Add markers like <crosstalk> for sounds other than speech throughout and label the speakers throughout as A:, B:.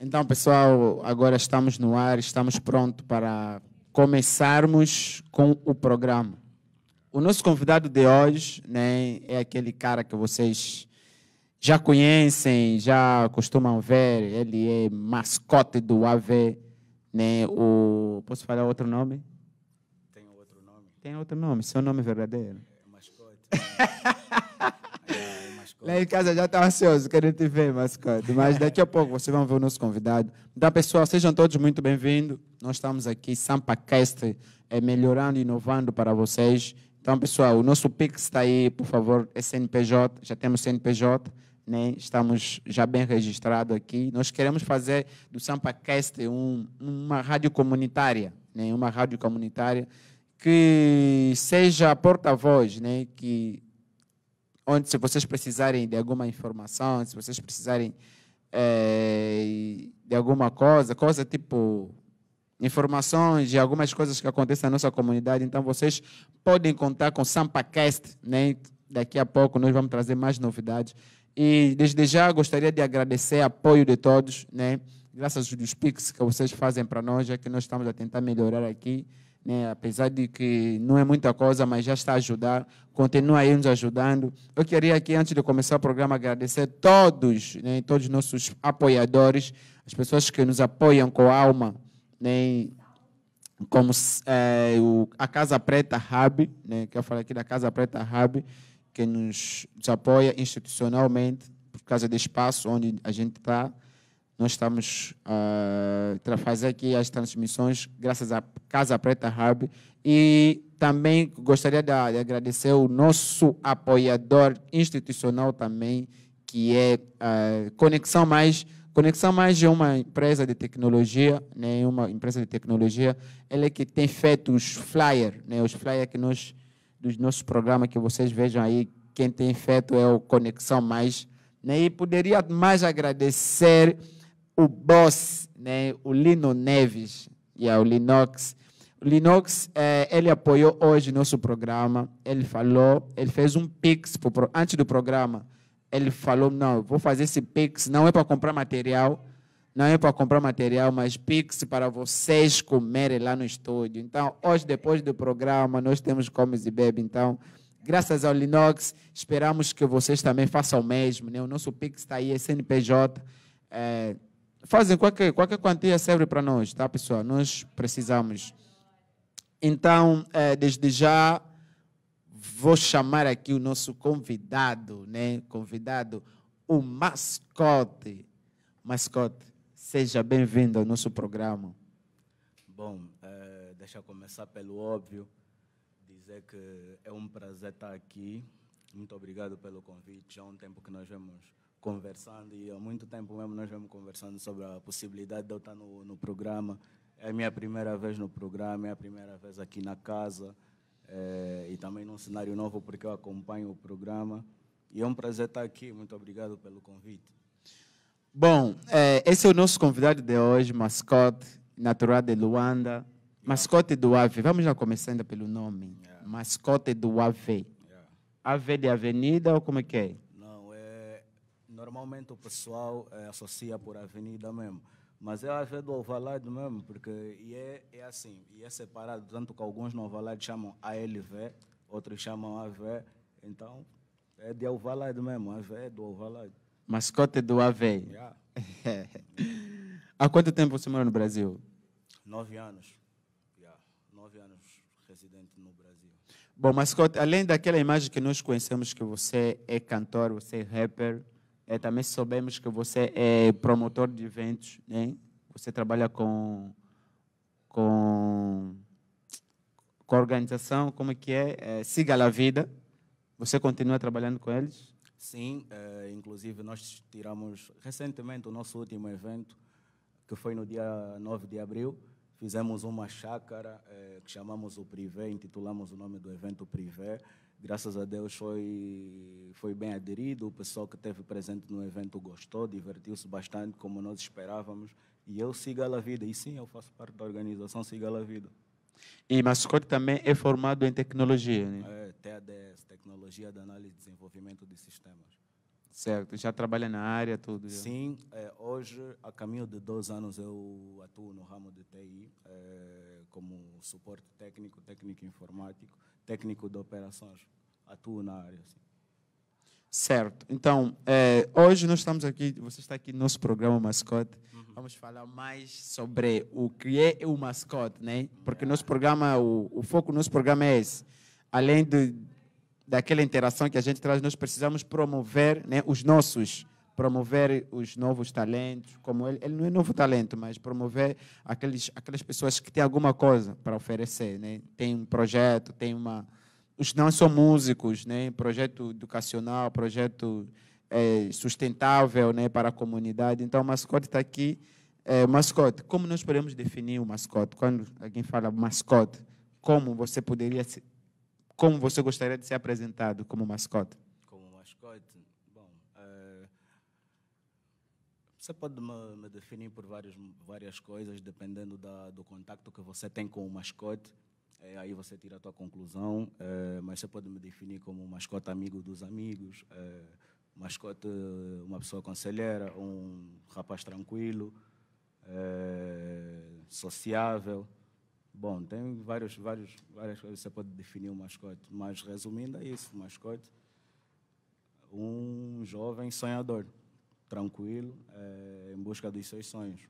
A: Então, pessoal, agora estamos no ar, estamos prontos para começarmos com o programa. O nosso convidado de hoje né, é aquele cara que vocês já conhecem, já costumam ver. Ele é mascote do AV. Né, o... Posso falar outro nome? Tem outro nome. Tem outro nome, seu nome verdadeiro. É, mascote. <laughs> mascote. Lá em casa já está ansioso, querendo te ver, mascote. Mas daqui a <laughs> pouco vocês vão ver o nosso convidado. Então, pessoal, sejam todos muito bem-vindos. Nós estamos aqui, SampaCast, é, melhorando e inovando para vocês. Então, pessoal, o nosso Pix está aí, por favor, é CNPJ, já temos CNPJ. Né? Estamos já bem registrados aqui. Nós queremos fazer do SampaCast um, uma rádio comunitária, né? uma rádio comunitária que seja porta-voz, né? que onde se vocês precisarem de alguma informação, se vocês precisarem é, de alguma coisa, coisa tipo informações de algumas coisas que acontecem na nossa comunidade, então vocês podem contar com SampaCast, né? Daqui a pouco nós vamos trazer mais novidades. E desde já gostaria de agradecer o apoio de todos, né? Graças aos Pix que vocês fazem para nós, já que nós estamos a tentar melhorar aqui né? apesar de que não é muita coisa, mas já está a ajudar, continua aí nos ajudando. Eu queria aqui, antes de começar o programa, agradecer todos, né? todos os nossos apoiadores, as pessoas que nos apoiam com a alma, né? como é, o, a Casa Preta Hub, né? que eu falei aqui da Casa Preta Hub, que nos, nos apoia institucionalmente, por causa do espaço onde a gente está, nós estamos ah, a fazer aqui as transmissões graças à Casa Preta Hub e também gostaria de agradecer o nosso apoiador institucional também, que é ah, Conexão Mais. Conexão Mais é uma empresa de tecnologia, né? É uma empresa de tecnologia, ela é que tem feito os flyers, né? os flyers que nós, dos nossos programas que vocês vejam aí, quem tem feito é o Conexão Mais. Né? E poderia mais agradecer o boss, né, o Lino Neves, yeah, o Linux. O Linux, eh, ele apoiou hoje nosso programa, ele falou, ele fez um pix pro, antes do programa. Ele falou, não, vou fazer esse pix, não é para comprar material, não é para comprar material, mas pix para vocês comerem lá no estúdio. Então, hoje, depois do programa, nós temos comes e bebe, então... Graças ao Linux, esperamos que vocês também façam o mesmo. Né? O nosso Pix está aí, SNPJ. É, fazem qualquer, qualquer quantia serve para nós, tá, pessoal? Nós precisamos. Então, é, desde já, vou chamar aqui o nosso convidado, né? Convidado, o mascote. Mascote, seja bem-vindo ao nosso programa.
B: Bom, é, deixa eu começar pelo óbvio, dizer que é um prazer estar aqui. Muito obrigado pelo convite. Já há um tempo que nós vemos conversando e há muito tempo mesmo nós vamos conversando sobre a possibilidade de eu estar no, no programa. É a minha primeira vez no programa, é a primeira vez aqui na casa é, e também num cenário novo porque eu acompanho o programa. E é um prazer estar aqui. Muito obrigado pelo convite.
A: Bom, é, esse é o nosso convidado de hoje, mascote natural de Luanda, mascote do AV. Vamos já começar ainda pelo nome. Yeah. Mascote do AV. Yeah. AV de Avenida ou como é que é?
B: Normalmente o pessoal é, associa por avenida mesmo. Mas é a Av do Alvalade mesmo, porque e é, é assim, e é separado, tanto que alguns no Alvalade chamam ALV, outros chamam AV, então é de Alvalade mesmo, AV é do Alvalade.
A: Mascote do AV. Yeah. <laughs> Há quanto tempo você mora no Brasil?
B: Nove anos. Yeah. Nove anos residente
A: no Brasil. Bom, mascote, além daquela imagem que nós conhecemos que você é cantor, você é rapper, é, também soubemos que você é promotor de eventos, né? Você trabalha com com com a organização, como é que é? é Siga a Vida. Você continua trabalhando com eles?
B: Sim, é, inclusive nós tiramos recentemente o nosso último evento, que foi no dia 9 de abril. Fizemos uma chácara é, que chamamos o Privé, intitulamos o nome do evento Privé graças a Deus foi, foi bem aderido, o pessoal que esteve presente no evento gostou, divertiu-se bastante, como nós esperávamos, e eu siga a vida, e sim, eu faço parte da organização Siga a Vida.
A: E Mascote também é formado em tecnologia, né?
B: É, TADS, Tecnologia de Análise e Desenvolvimento de Sistemas.
A: Certo, já trabalha na área, tudo? Já. Sim,
B: é, hoje, a caminho de 12 anos, eu atuo no ramo de TI, é, como suporte técnico, técnico informático, técnico de operações, atuo na área. Assim.
A: Certo. Então, é, hoje nós estamos aqui, você está aqui no nosso programa Mascote. Uhum. Vamos falar mais sobre o que é o mascote, né? Porque é. nosso programa, o, o foco do nosso programa é esse. Além de, daquela interação que a gente traz, nós precisamos promover né, os nossos promover os novos talentos, como ele, ele não é novo talento, mas promover aqueles, aquelas pessoas que têm alguma coisa para oferecer, né? Tem um projeto, tem uma os não são músicos, né? Projeto educacional, projeto é, sustentável, né, para a comunidade. Então, o mascote está aqui. É, mascote, como nós podemos definir o mascote? Quando alguém fala mascote, como você poderia, como você gostaria de ser apresentado como mascote?
B: Você pode me, me definir por várias, várias coisas, dependendo da, do contacto que você tem com o mascote. É, aí você tira a tua conclusão, é, mas você pode me definir como um mascote amigo dos amigos, é, mascote uma pessoa conselheira, um rapaz tranquilo, é, sociável. Bom, tem vários, vários, várias coisas que você pode definir um mascote, mas resumindo é isso, um mascote, um jovem sonhador tranquilo, é, em busca dos seus sonhos.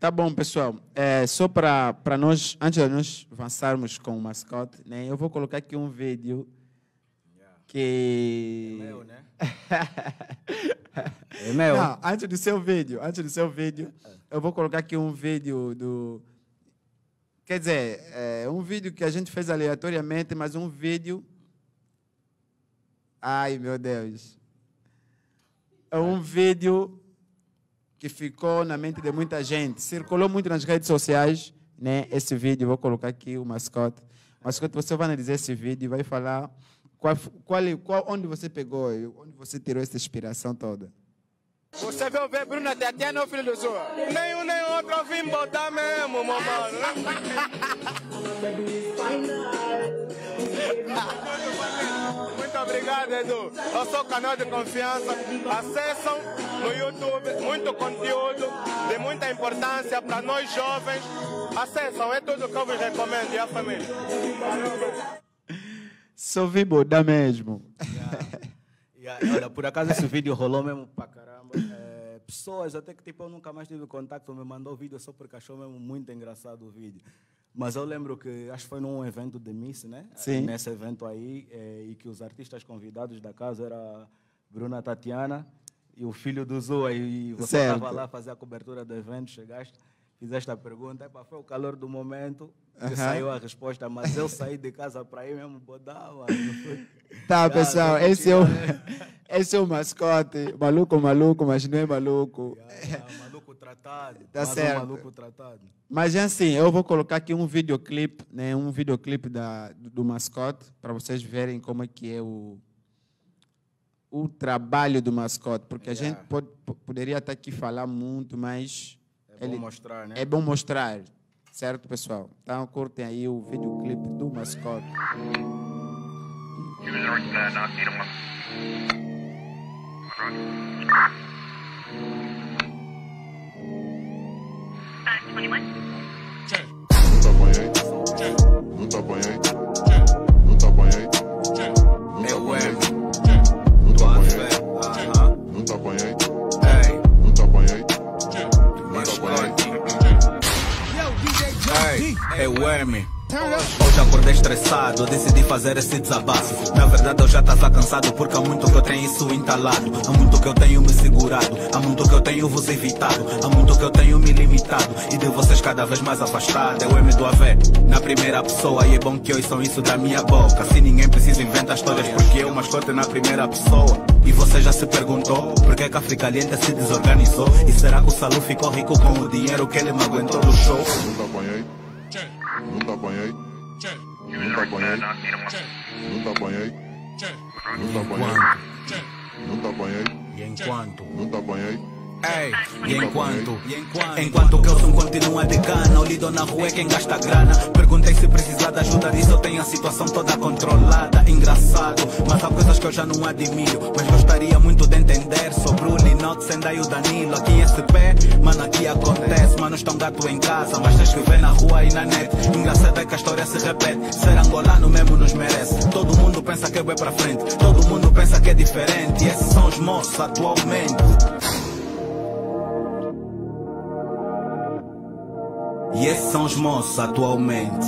A: Tá bom, pessoal. É, só para nós, antes de nós avançarmos com o mascote, né, eu vou colocar aqui um vídeo que... É meu, né? <laughs> é meu. Não, antes do seu vídeo, antes do seu vídeo, eu vou colocar aqui um vídeo do Quer dizer, é um vídeo que a gente fez aleatoriamente, mas um vídeo. Ai, meu Deus. É um vídeo que ficou na mente de muita gente. Circulou muito nas redes sociais, né? Esse vídeo, vou colocar aqui o mascote. mascote você vai analisar esse vídeo, vai falar qual, qual, qual, onde você pegou, onde você tirou essa inspiração toda. Você veio ver Bruno até até não, filho do
C: Zua? Nenhum nem outro eu vim botar mesmo, meu mano. Muito obrigado, Edu. Eu sou canal de confiança. Acessam no YouTube muito conteúdo de muita importância para nós jovens. Acessam, é tudo que eu vos recomendo e a família.
A: Só vim botar mesmo. Yeah. Yeah. Olha, por acaso esse vídeo rolou
B: mesmo pra caralho é, pessoas até que tipo, eu nunca mais tive contato, me mandou vídeo só porque achou mesmo muito engraçado o vídeo. Mas eu lembro que, acho que foi num evento de Miss, né? Sim. É, nesse evento aí, é, e que os artistas convidados da casa era Bruna Tatiana e o filho do Zoa, e você estava lá fazer a cobertura do evento, chegaste fiz esta pergunta, epa, foi o calor do momento que saiu a resposta, mas eu saí de casa para ir mesmo bodar, <laughs> Tá, pessoal, esse, é o, né?
A: <laughs> esse é o mascote. Maluco, maluco, mas não é maluco. Yeah, maluco tratado. <laughs> Tá certo. Um maluco tratado. Mas assim, eu vou colocar aqui um videoclipe, né, um videoclipe da, do mascote, para vocês verem como é que é o, o trabalho do mascote, porque yeah. a gente poderia estar aqui falar muito, mas bom mostrar, né? É bom mostrar, certo, pessoal? Então curtem aí o videoclipe do mascote. Não
C: tá não tá não tá é o Hermes. Hoje acordei estressado, decidi fazer esse desabafo. Na verdade, eu já tava cansado, porque há muito que eu tenho isso entalado. Há muito que eu tenho me segurado, há muito que eu tenho vos evitado, há muito que eu tenho me limitado. E de vocês cada vez mais afastado, é o M do AV. Na primeira pessoa, e é bom que eu são isso da minha boca. Se ninguém precisa inventar histórias, porque eu mascote na primeira pessoa. E você já se perguntou por que, é que a África Lenta se desorganizou? E será que o Salu ficou rico com o dinheiro que ele me aguentou do show? Tá Nunca apanhei. Nunca apanhei. Nunca apanhei. Nunca apanhei. Nunca apanhei. Nunca apanhei. Ei, e enquanto, enquanto que sou um continua de cana, o lido na rua é quem gasta grana. Perguntei se precisar de ajuda disso, eu tenho a situação toda controlada. Engraçado, mas há coisas que eu já não admiro. Mas gostaria muito de entender sobre o Linot, Senda e o Danilo. Aqui é esse pé. mano, aqui acontece. Mano, estão gato em casa, mas tens que ver na rua e na net. Engraçado é que a história se repete. Ser angolano mesmo nos merece. Todo mundo pensa que é bem pra frente, todo mundo pensa que é diferente. E esses são os moços atualmente. E esses são os moços atualmente.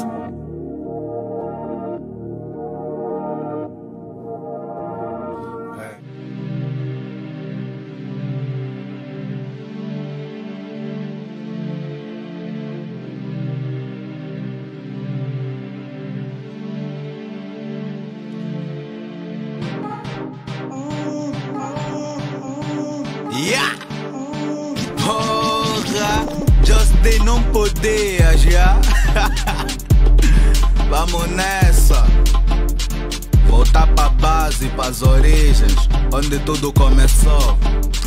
C: não poder já? <laughs> Vamos nessa. Voltar pra base, pras origens, onde tudo começou.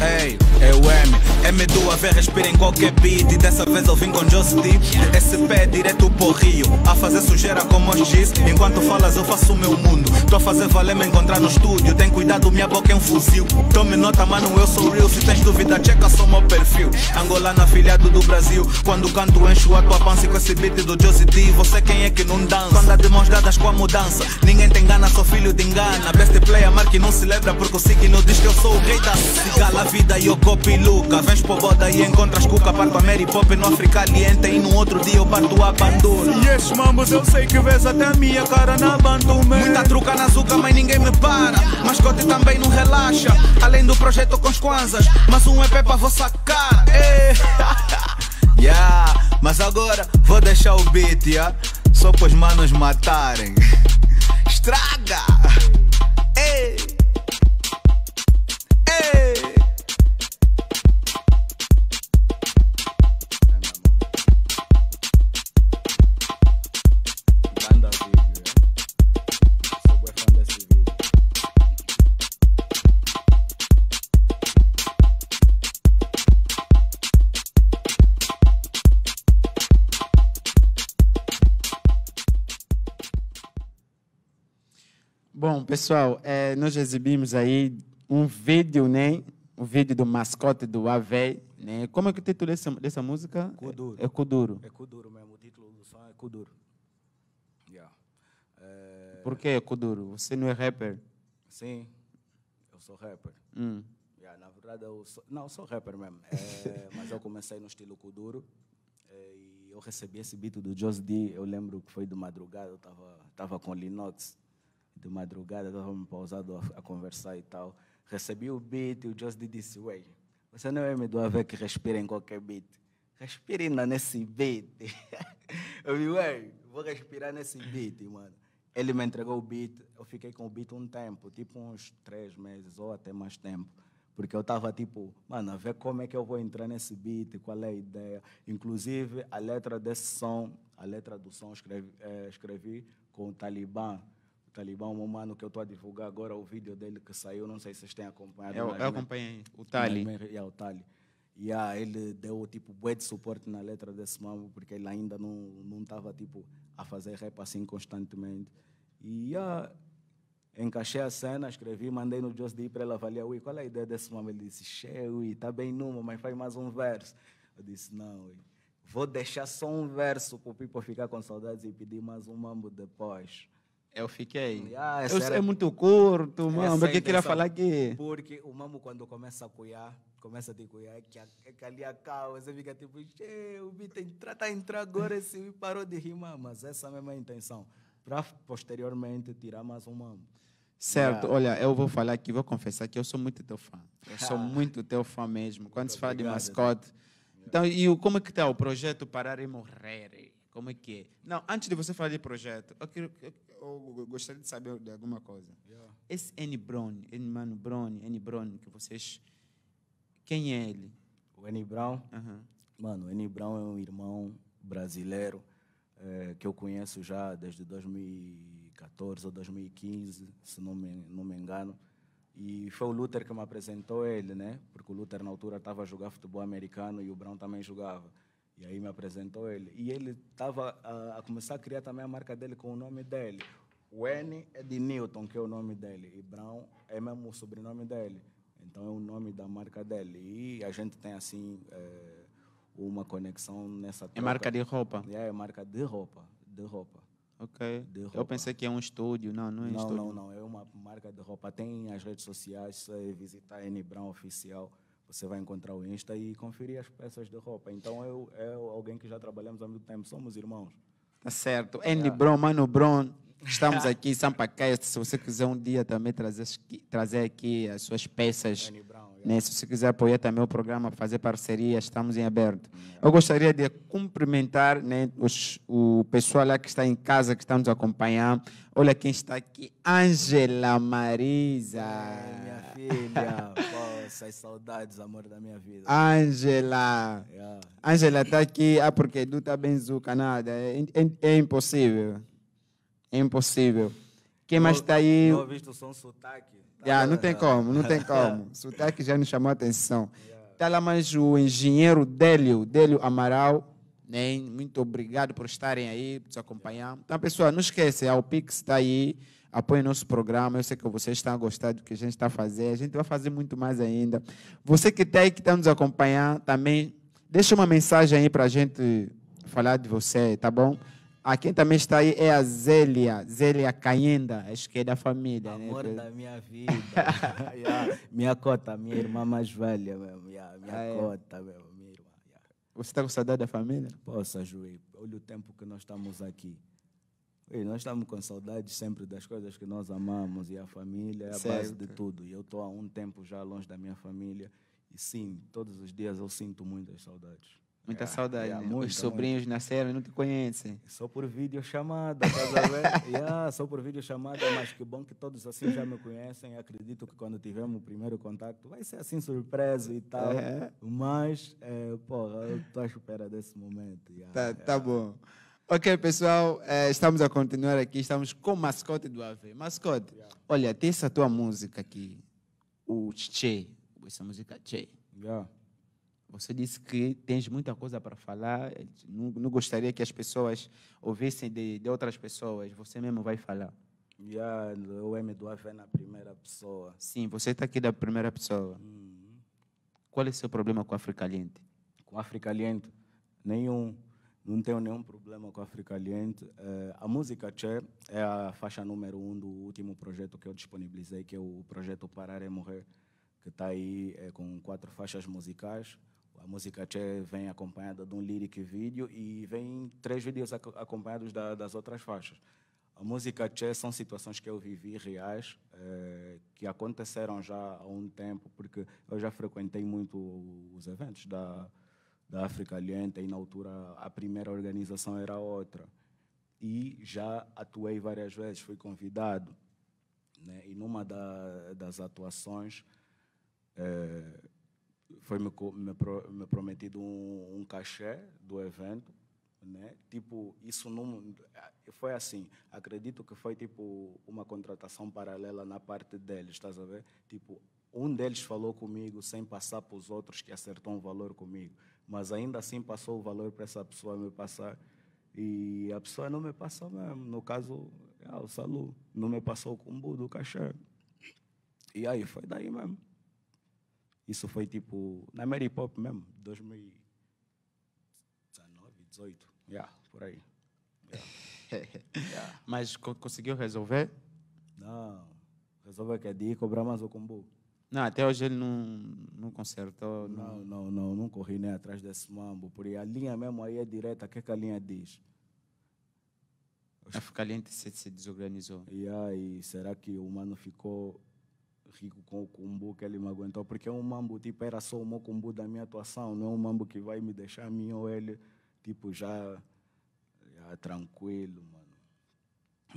C: Ei, é o M, M do AV respira em qualquer beat E dessa vez eu vim com Joss D SP direto pro Rio A fazer sujeira como os diz Enquanto falas eu faço o meu mundo Tô a fazer valer me encontrar no estúdio Tem cuidado, minha boca é um fuzil Tome nota, mano, eu sou real Se tens dúvida, checa só meu perfil Angolano afiliado do Brasil Quando canto encho a tua pança com esse beat do Joss D Você quem é que não dança? Anda de mãos dadas com a mudança Ninguém te engana, sou filho de engana Best player, marque e não celebra Porque o signo diz que eu sou o rei da cigala vida eu copo e luca Vens pro boda e encontras cuca a Mary Pop no África alienta E no outro dia eu parto a bandura E estes mambos eu sei que vês até a minha cara na banduma Muita truca na zuca mas ninguém me para Mascote também não relaxa Além do projeto com os quanzas Mas um EP pra vossa cara Ei. Eh. <laughs> yeah. Mas agora vou deixar o beat yeah? Só pros manos matarem <laughs> Estraga!
A: Bom, pessoal, é, nós exibimos aí um vídeo, né? Um vídeo do mascote do AVE, né? Como é que o título dessa, dessa música? Kuduro. É Kuduro. É
B: Kuduro é mesmo, o título do som é Kuduro. Yeah.
A: É... Por que Kuduro? É Você não é rapper?
B: Sim, eu sou rapper. Hum. Yeah, na verdade, eu sou... Não, sou rapper mesmo. É, <laughs> mas eu comecei no estilo Kuduro. É, e eu recebi esse beat do Josie D, eu lembro que foi de madrugada, eu estava tava com Linux de madrugada, estávamos pausados a, a, conversar e tal. Recebi o beat e o Just disse: Ué, você não é me do ver que respira em qualquer beat. Respira nesse beat. <laughs> eu vi, ué, vou respirar nesse beat, mano. Ele me entregou o beat, eu fiquei com o beat um tempo, tipo uns três meses ou até mais tempo. Porque eu estava tipo, mano, a ver como é que eu vou entrar nesse beat, qual é a ideia. Inclusive, a letra desse som, a letra do som, escrevi, eh, escrevi com o Talibã, Talibã, um mano que eu estou a divulgar agora, o vídeo dele que saiu, não sei se vocês têm acompanhado. É eu, eu acompanhei, o Tali. é, o Tali. E yeah, ele deu tipo bué de suporte na letra desse mambo, porque ele ainda não não estava tipo a fazer rap assim constantemente. E yeah, encaixei a cena, escrevi, mandei no Just D para ele avaliar, ui, qual é a ideia desse mambo? Ele disse, cheio e tá bem numa, mas faz mais um verso. Eu disse, não, ui, vou deixar só um verso para o Pipo ficar com saudades e pedir mais um mambo depois. Eu fiquei. Ah, eu, era... É muito curto, mano. Porque eu queria falar que. Porque o mamo, quando começa a cuiar, começa a te cuiar, é que, é que ali Você fica tipo, o bicho tá entra, tá entrando agora, e assim, parou de rimar. Mas essa mesma é a intenção. Para posteriormente tirar mais um mamo.
A: Certo, olha, eu vou falar aqui, vou confessar que eu sou muito teu fã. Eu <laughs> sou muito teu fã mesmo. Quando muito se fala obrigado, de mascote. Né? Então, e o, como é que está o projeto Parar e Morrer? Como é que é? Não, antes de você falar de projeto, eu quero, eu eu gostaria de saber de alguma coisa. Yeah. Esse N. Brown, N. Mano Brown, N. Brown, que vocês. Quem é ele? O N. Brown? Uhum.
B: Mano, o N. Brown é um irmão brasileiro é, que eu conheço já desde 2014 ou 2015, se não me, não me engano. E foi o Luther que me apresentou ele, né? Porque o Luther, na altura, estava a jogar futebol americano e o Brown também jogava. E aí me apresentou ele. E ele estava a, a, começar a criar também a marca dele com o nome dele. O N é de Newton, que é o nome dele. E Brown é mesmo o sobrenome dele. Então é o nome da marca dele. E a gente tem assim é, uma conexão nessa. Troca. É marca de roupa? É, é marca de roupa. De roupa. Ok. De roupa. Eu pensei
A: que é um estúdio. Não, não é não, estúdio. Não,
B: não, É uma marca de roupa. Tem as redes sociais. É visitar N Brown Oficial você vai encontrar o Insta e conferir as peças de roupa. Então, eu, é alguém que já trabalhamos há muito tempo, somos irmãos.
A: Tá certo. N. Yeah. Brown, Mano Brown, estamos aqui em Sampacaia. Se você quiser um dia também trazer, trazer aqui as suas peças. Brown, yeah. né? Se você quiser apoiar também o programa, fazer parceria, estamos em aberto. Yeah. Eu gostaria de cumprimentar né, os, o pessoal lá que está em casa, que está nos acompanhando. Olha quem está aqui, Angela Marisa. minha filha.
B: <laughs> Essas saudades, amor da minha vida.
A: Angela. Yeah. Angela está aqui. Ah, porque tu está bem nada. É, é, é, impossível. É impossível. Quem mais está aí? Não
B: visto o som sotaque.
A: Tá yeah, não tem como, não tem <laughs> como. sotaque já nos chamou a atenção. Yeah. Está lá mais o engenheiro Délio, Délio Amaral. Né? Muito obrigado por estarem aí, por nos acompanhar. Então, pessoal, não esquece, o Pix está aí apoie nosso programa. Eu sei que vocês estão a gostar do que a gente está fazendo. A gente vai fazer muito mais ainda. Você que está aí, que está nos acompanhando também, deixa uma mensagem aí para a gente falar de você, tá bom? A ah, quem também está aí é a Zélia, Zélia Caenda, acho que é da família. Né? Amor né? da minha vida. <laughs> <laughs> Minha cota, minha irmã mais velha mesmo. Minha
B: ah, é? cota mesmo, minha irmã.
A: Você está com saudade da família?
B: Posso, Juí. Olha o tempo que nós estamos aqui. E nós estamos com saudade sempre das coisas que nós amamos e a família é a certo. base de tudo. E eu estou há um tempo já longe da minha família e sim, todos os dias eu sinto muitas saudades.
A: Muita é, saudade. É, né? muita, os sobrinhos muita. nasceram e não te conhecem. Só por vídeo chamada,
B: yeah, tá <laughs> só por vídeo chamada, mas que bom que todos assim já me conhecem. Acredito que quando tivermos o primeiro contato vai ser assim surpresa e tal. É. Mas, é, porra, eu estou
A: à espera desse momento. Yeah, tá, é. tá bom. Ok, pessoal, eh, estamos a continuar aqui. Estamos com o mascote do AV. Mascote, yeah. olha, tem essa tua música aqui, o Che, essa música é Che. Yeah. Você disse que tens muita coisa para falar, eh, não, não, gostaria que as pessoas ouvissem de, de outras pessoas, você mesmo vai falar. Yeah, o M do AV é na primeira pessoa. Sim, você está aqui da primeira pessoa. Uhum. Qual é o seu problema com a Africaliente? Com a Africaliente?
B: Nenhum não tenho nenhum problema com a Africaliente. Eh, a música Che é a faixa número um do último projeto que eu disponibilizei, que é o projeto Parar é Morrer, que está aí é, com quatro faixas musicais. A música Che vem acompanhada de um lyric vídeo e vem três vídeos ac acompanhados da, das outras faixas. A música Che são situações que eu vivi reais, é, que aconteceram já há um tempo, porque eu já frequentei muito os eventos da da África Alienta e na altura a primeira organização era outra. E já atuei várias vezes, fui convidado. Né? E numa da, das atuações eh, foi me, me, pro, me prometido um, um, cachê do evento. Né? Tipo, isso não. Foi assim, acredito que foi tipo uma contratação paralela na parte deles, estás a ver? Tipo, um deles falou comigo sem passar para os outros que acertou um valor comigo mas ainda assim passou o valor para essa pessoa me passar. E a pessoa não me passou mesmo. No caso, é, o Salu não me passou o combo do cachê. E aí foi daí mesmo. Isso foi tipo na Mary Pop mesmo, 2019, 18. Yeah,
A: por aí. Yeah. <laughs> yeah. Mas conseguiu resolver?
B: Não. Resolver que é de cobrar mais o combo. Não, até hoje ele não, não consertou. Não, não, não, não corri nem atrás desse mambo, porque a linha mesmo aí é direta, o que, é que a linha diz? A Caliente se, se desorganizou. E aí, será que o mano ficou rico com o combo que ele me aguentou? Porque é um mambo, tipo, era só o meu combo da minha atuação, não é um mambo que vai me deixar a mim ou ele, tipo, já, já tranquilo, mano.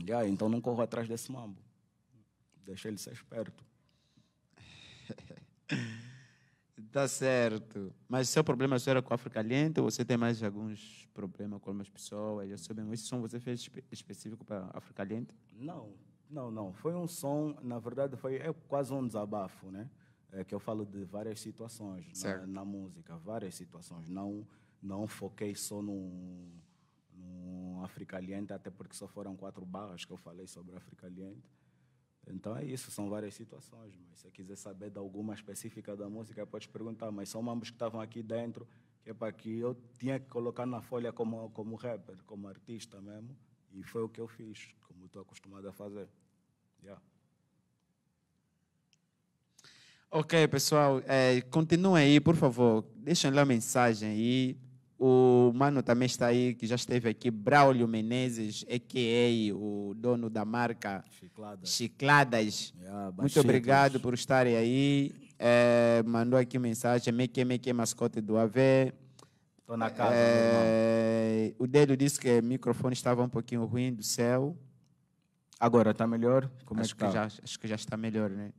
B: E aí, então não corro atrás desse mambo. Deixa ele ser esperto.
A: <laughs> tá certo. Mas seu problema só era com a África Caliente ou você tem mais alguns problemas com algumas pessoas? Já soube, esse som você fez específico para a África Caliente?
B: Não, não, não. Foi um som, na verdade, foi é quase um desabafo, né? É que eu falo de várias situações na, na, música, várias situações. Não, não foquei só no, no África Caliente, até porque só foram quatro barras que eu falei sobre África Caliente. Então é isso, são várias situações, mas se você quiser saber de alguma específica da música, pode perguntar, mas são ambos que estavam aqui dentro, que é para que eu tinha que colocar na folha como, como rapper, como artista mesmo, e foi o que eu fiz, como estou acostumado a fazer. Yeah.
A: Ok, pessoal, é, continuem aí, por favor, deixem lá a mensagem aí. E o mano também está aí, que já esteve aqui, Braulio Menezes, a.k.a. o dono da marca Chicladas. Chicladas. Yeah, Muito obrigado por estarem aí. É, mandou aqui mensagem, Meque Meque Mascote do AV. Estou na casa, é, O dedo disse que o microfone estava um pouquinho ruim do céu. Agora está melhor? Como acho, é que, que tá? já, acho que já está melhor, né?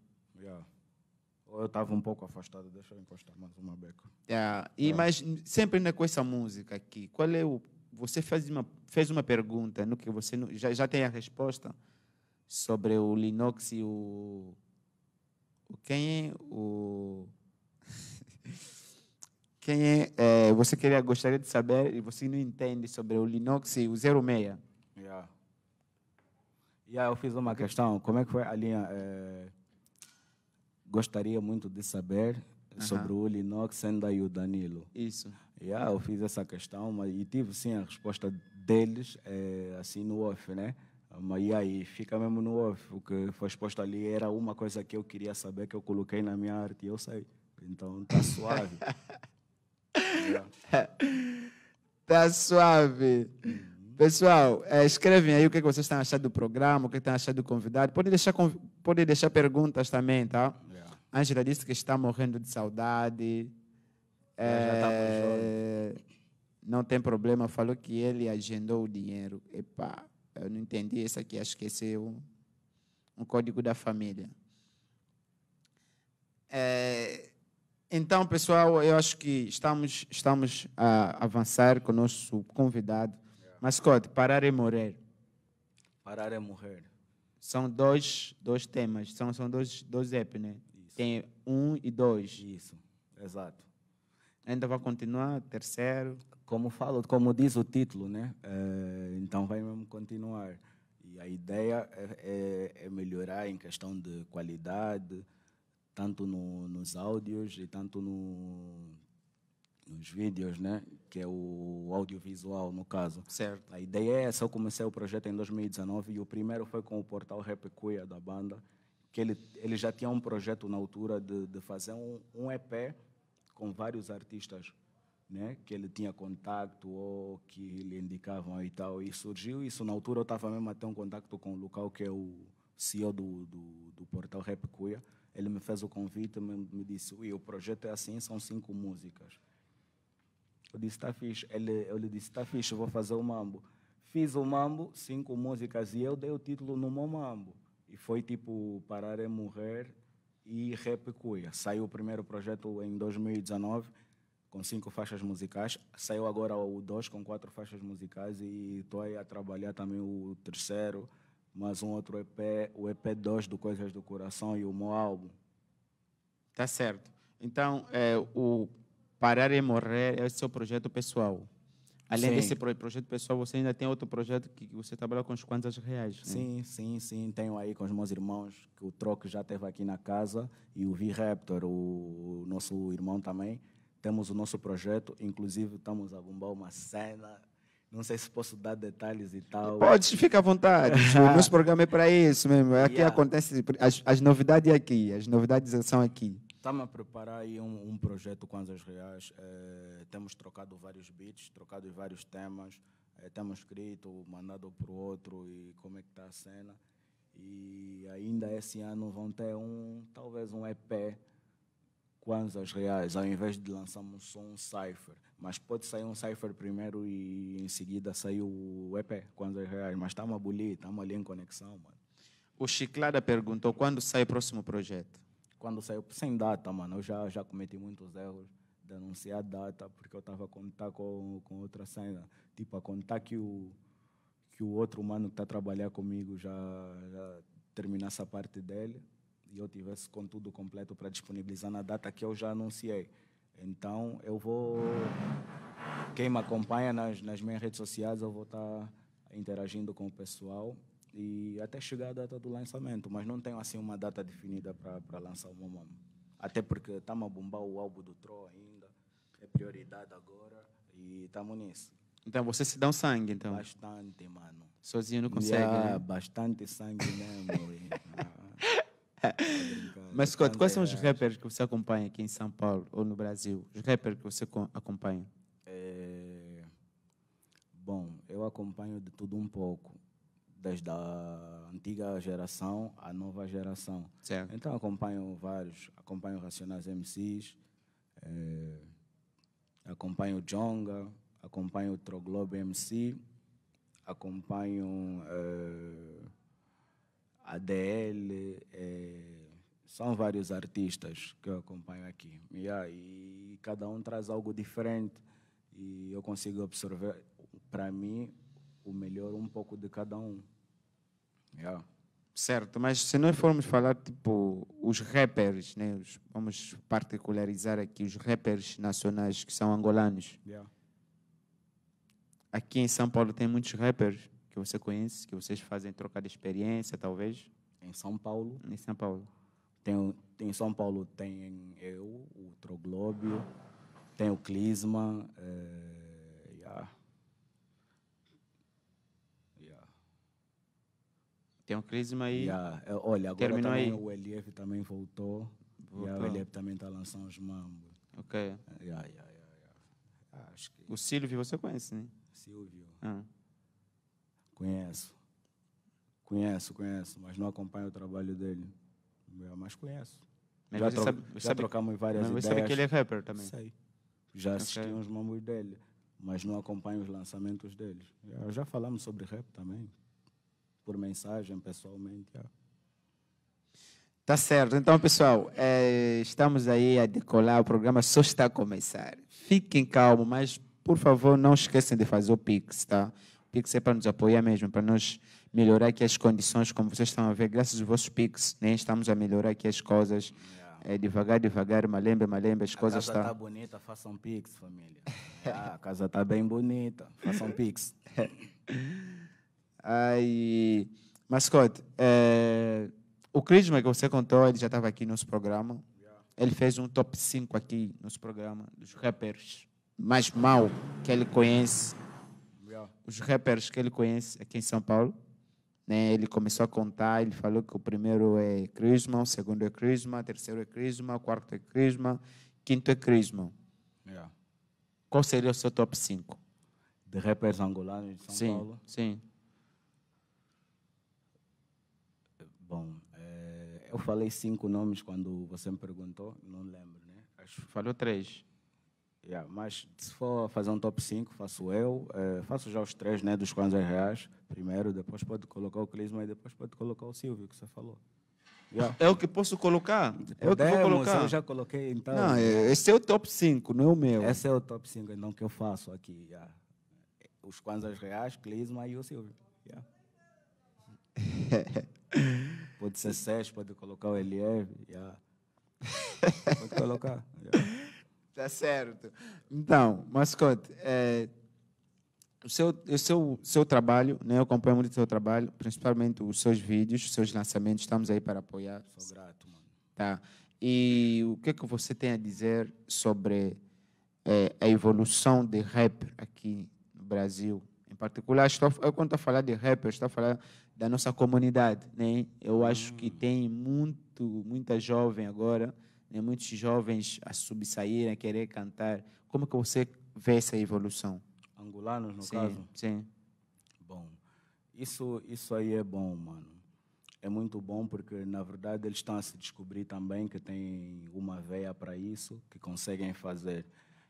A: Eu estava um pouco
B: afastado, deixa eu encostar mais uma beca.
A: é E, é. mas sempre né, com essa música aqui, qual é o. Você fez uma, fez uma pergunta no que você já, já tem a resposta sobre o Linux e o. o quem é o. <laughs> quem é, é, Você queria, gostaria de saber, e você não entende sobre o Linux e o 06. Yeah. Yeah, eu fiz uma questão, como é que foi a
B: linha. É gostaria muito de saber uhum. sobre o Linux sendo e o Danilo. Isso. Yeah, eu fiz essa questão mas, e tive sim a resposta deles é, assim no off, né? Mas e aí, fica mesmo no off. O que foi exposto ali era uma coisa que eu queria saber, que eu coloquei
A: na minha arte e eu sei. Então tá <laughs> suave. <laughs> Tá suave. Uhum. Pessoal, é, escrevem aí o que, vocês estão achando do programa, o que estão achando do convidado. Podem deixar, podem deixar perguntas também, tá? Ângela disse que está morrendo de saudade. É, não tem problema. Falou que ele agendou o dinheiro. Epa, eu não entendi isso aqui. Acho que esse é um, um código da família. É, então, pessoal, eu acho que estamos, estamos a avançar com o nosso convidado. Yeah. Mascote, parar e é morrer. Parar e é morrer. São dois, dois temas, são, são dois, dois ep né? Isso. Tem um e dois. Isso, exato. Ainda vai continuar, terceiro.
B: Como falo, como diz o título, né? É, então vai mesmo continuar. E a ideia é, é, é melhorar em questão de qualidade, tanto no, nos áudios e tanto no, nos vídeos, né? que é o audiovisual, no caso. Certo. A ideia é essa, eu comecei o projeto em 2019 e o primeiro foi com o portal Rap Cuia da banda, que ele, ele já tinha um projeto na altura de, de fazer um, um, EP com vários artistas né, que ele tinha contato ou que lhe indicavam e tal. E surgiu isso. Na altura eu estava mesmo até um contato com o local que é o CEO do, do, do portal Rap Cuia. Ele me fez o convite me, me disse: Ui, o projeto é assim, são cinco músicas. Eu disse: Está fixe. Ele, eu lhe disse: Está fixe, vou fazer o mambo. Fiz o mambo, cinco músicas, e eu dei o título no meu mambo e foi tipo Parar é Morrer e Rap Cuia. Saiu o primeiro projeto em 2019 com cinco faixas musicais, saiu agora o dois com quatro faixas musicais e estou aí a trabalhar também o terceiro, mais um outro EP, o EP 2 do Coisas do Coração e o meu álbum.
A: Tá certo. Então, é, o Parar e é Morrer é o seu projeto pessoal. Além sim. desse projeto pessoal, você ainda tem outro projeto que você trabalha com os quantas reais? Né? Sim,
B: sim, sim. Tenho aí com os meus irmãos, que o Troco já teve aqui na casa, e o V-Raptor, o nosso irmão também. Temos o nosso projeto, inclusive estamos a bombar uma cena não sei se posso dar detalhes e tal. Pode, fica
A: à vontade. <laughs> o nosso programa é para isso mesmo. É aqui yeah. acontece. As, as novidades é aqui, as novidades são aqui.
B: Estamos a preparar aí um, um projeto com as reais. É, temos trocado vários beats, trocado vários temas. É, temos escrito, mandado para o outro e como é que está a cena. E ainda esse ano vão ter um, talvez um EP com as reais, ao invés de lançarmos só um cipher. Mas pode sair um cipher primeiro e em seguida sair o EP com as reais. Mas estamos a bulir, estamos ali em
A: conexão, mano. O Chiclada perguntou quando sai o próximo projeto
B: quando saiu sem data, mano, eu já, já cometi muitos erros de anunciar data, porque eu estava a contar tá com, com outra cena. Tipo, a contar tá que o, que o outro humano que está a trabalhar comigo já, já terminasse a parte dele e eu tivesse com tudo completo para disponibilizar na data que eu já anunciei. Então, eu vou. Quem me acompanha nas, nas minhas redes sociais, eu vou estar tá interagindo com o pessoal e até chegar a data do lançamento, mas não tenho assim uma data definida para lançar o Momam. Até porque estamos tá a bombar o álbum do Tro ainda, é prioridade agora e estamos nisso.
A: Então você se dá um sangue, então?
B: Bastante,
A: mano. Sozinho não consegue, yeah, né? Bastante
B: sangue mesmo. e,
A: <laughs> tá Mas, Scott, quais são os é. rappers que você acompanha aqui em São Paulo ou no Brasil? Os rappers que você acompanha? É...
B: Bom, eu acompanho de tudo um pouco desde a antiga geração à nova geração. Certo. Então acompanho vários, acompanho Racionais MCs, é, eh, acompanho Jonga, acompanho Troglobe MC, acompanho é, eh, ADL, é, eh, são vários artistas que eu acompanho aqui. e cada um traz algo diferente e eu consigo absorver, para mim, o melhor um pouco de cada um.
A: Yeah. Certo, mas se nós formos falar, tipo, os rappers, né? Os, vamos particularizar aqui, os rappers nacionais que são angolanos. Yeah. Aqui em São Paulo tem muitos rappers que você conhece, que vocês fazem trocar de experiência, talvez? Em São Paulo. Em São Paulo. Tem, em São Paulo
B: tem eu, o Troglobio tem o Clisma, eh,
A: Tem um crisma aí. Yeah. É, olha, agora Terminou também aí. o
B: LF também voltou.
A: voltou. Yeah, o LF
B: também está lançando os mambos.
A: Ok. Yeah, é, yeah,
B: yeah, yeah. Acho
A: que... O Silvio você conhece, né? Silvio. Ah. Conheço.
B: Conheço, conheço, mas não acompanho o trabalho dele. Mas conheço. Mas já, tro sabe, já trocamos várias mas ideias. Mas você sabe que ele é rapper também? Sei. Já assisti okay. uns mambos dele, mas não acompanho os lançamentos deles. já falamos sobre rap também por mensagem, pessoalmente. Tá.
A: tá certo. Então, pessoal, é, estamos aí a decolar. O programa só está a começar. Fiquem calmos, mas, por favor, não esqueçam de fazer o Pix, tá? O Pix é para nos apoiar mesmo, para nós melhorar aqui as condições, como vocês estão a ver, graças aos vossos Pix, né? Estamos a melhorar aqui as coisas. É, devagar, devagar, malembe, malembe, as a coisas estão. A casa está
B: tá bonita, façam um pix, família.
A: <laughs> Ah, a casa está bem bonita, façam um pix. <laughs> Aí, mascote, é, o Crisma que você contou, ele já estava aqui no nosso programa. Ele fez um top 5 aqui no nosso programa dos rappers mais mal que ele conhece. Os rappers que ele conhece aqui em São Paulo. Né? Ele começou a contar, ele falou que o primeiro é Crisma, o segundo é Crisma, o terceiro é Crisma, o quarto é Crisma, o quinto é Crisma. Yeah. Qual seria o seu top 5? De rappers angolanos de São sim, Paulo? Sim.
B: Bom, é, eu falei cinco nomes quando você me perguntou,
A: não lembro, né? Acho... Falou três.
B: Yeah, mas se for fazer um top 5, faço eu, é, faço já os três né, dos Kwanzas reais primeiro, depois pode colocar o Clisma e depois pode colocar o Silvio, que você falou.
A: Yeah. É o que posso colocar? É o que vou colocar. Eu já coloquei,
B: então. Não, é, esse
A: é o top 5, não é o meu. Esse é o top 5, então, que eu faço aqui.
B: Yeah. Os Kwanzas reais, Clisma e o Silvio.
A: Yeah. <laughs>
B: Pode ser Sérgio, pode colocar o LR. Yeah. <laughs>
A: Pode colocar. Yeah. Tá certo. Então, mascote, é, o seu, o seu, seu trabalho, né? eu acompanho muito o seu trabalho, principalmente os seus vídeos, os seus lançamentos, estamos aí para apoiar. Sou grato, mano. Tá. E o que é que você tem a dizer sobre é, a evolução de rap aqui no Brasil? Em particular, estou, eu, quando estou a falar de rap, eu estou a falar da nossa comunidade, né? Eu acho que hum. tem muito, muita jovem agora, né? muitos jovens a subsair, a querer cantar. Como que você vê essa evolução?
B: Angolanos, no sim, caso? Sim. Bom, isso, isso aí é bom, mano. É muito bom porque, na verdade, eles estão a se descobrir também que tem uma veia para isso, que conseguem fazer.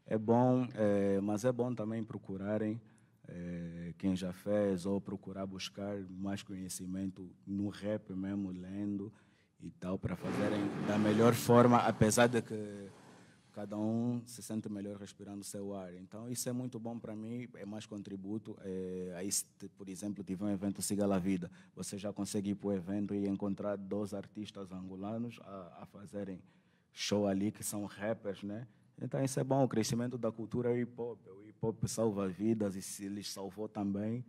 B: É bom, é, mas é bom também procurarem é, quem já fez, ou procurar buscar mais conhecimento no rap mesmo, lendo e tal, para fazerem da melhor forma, apesar de que cada um se sente melhor respirando seu ar. Então, isso é muito bom para mim, é mais contributo. É, aí, se, por exemplo, tiver um evento Siga a Vida, você já consegue ir para o evento e encontrar dois artistas angolanos a, a fazerem show ali, que são rappers, né? Então, isso é bom, o crescimento da cultura hip-hop, Pop salva vidas e se lhes salvou também,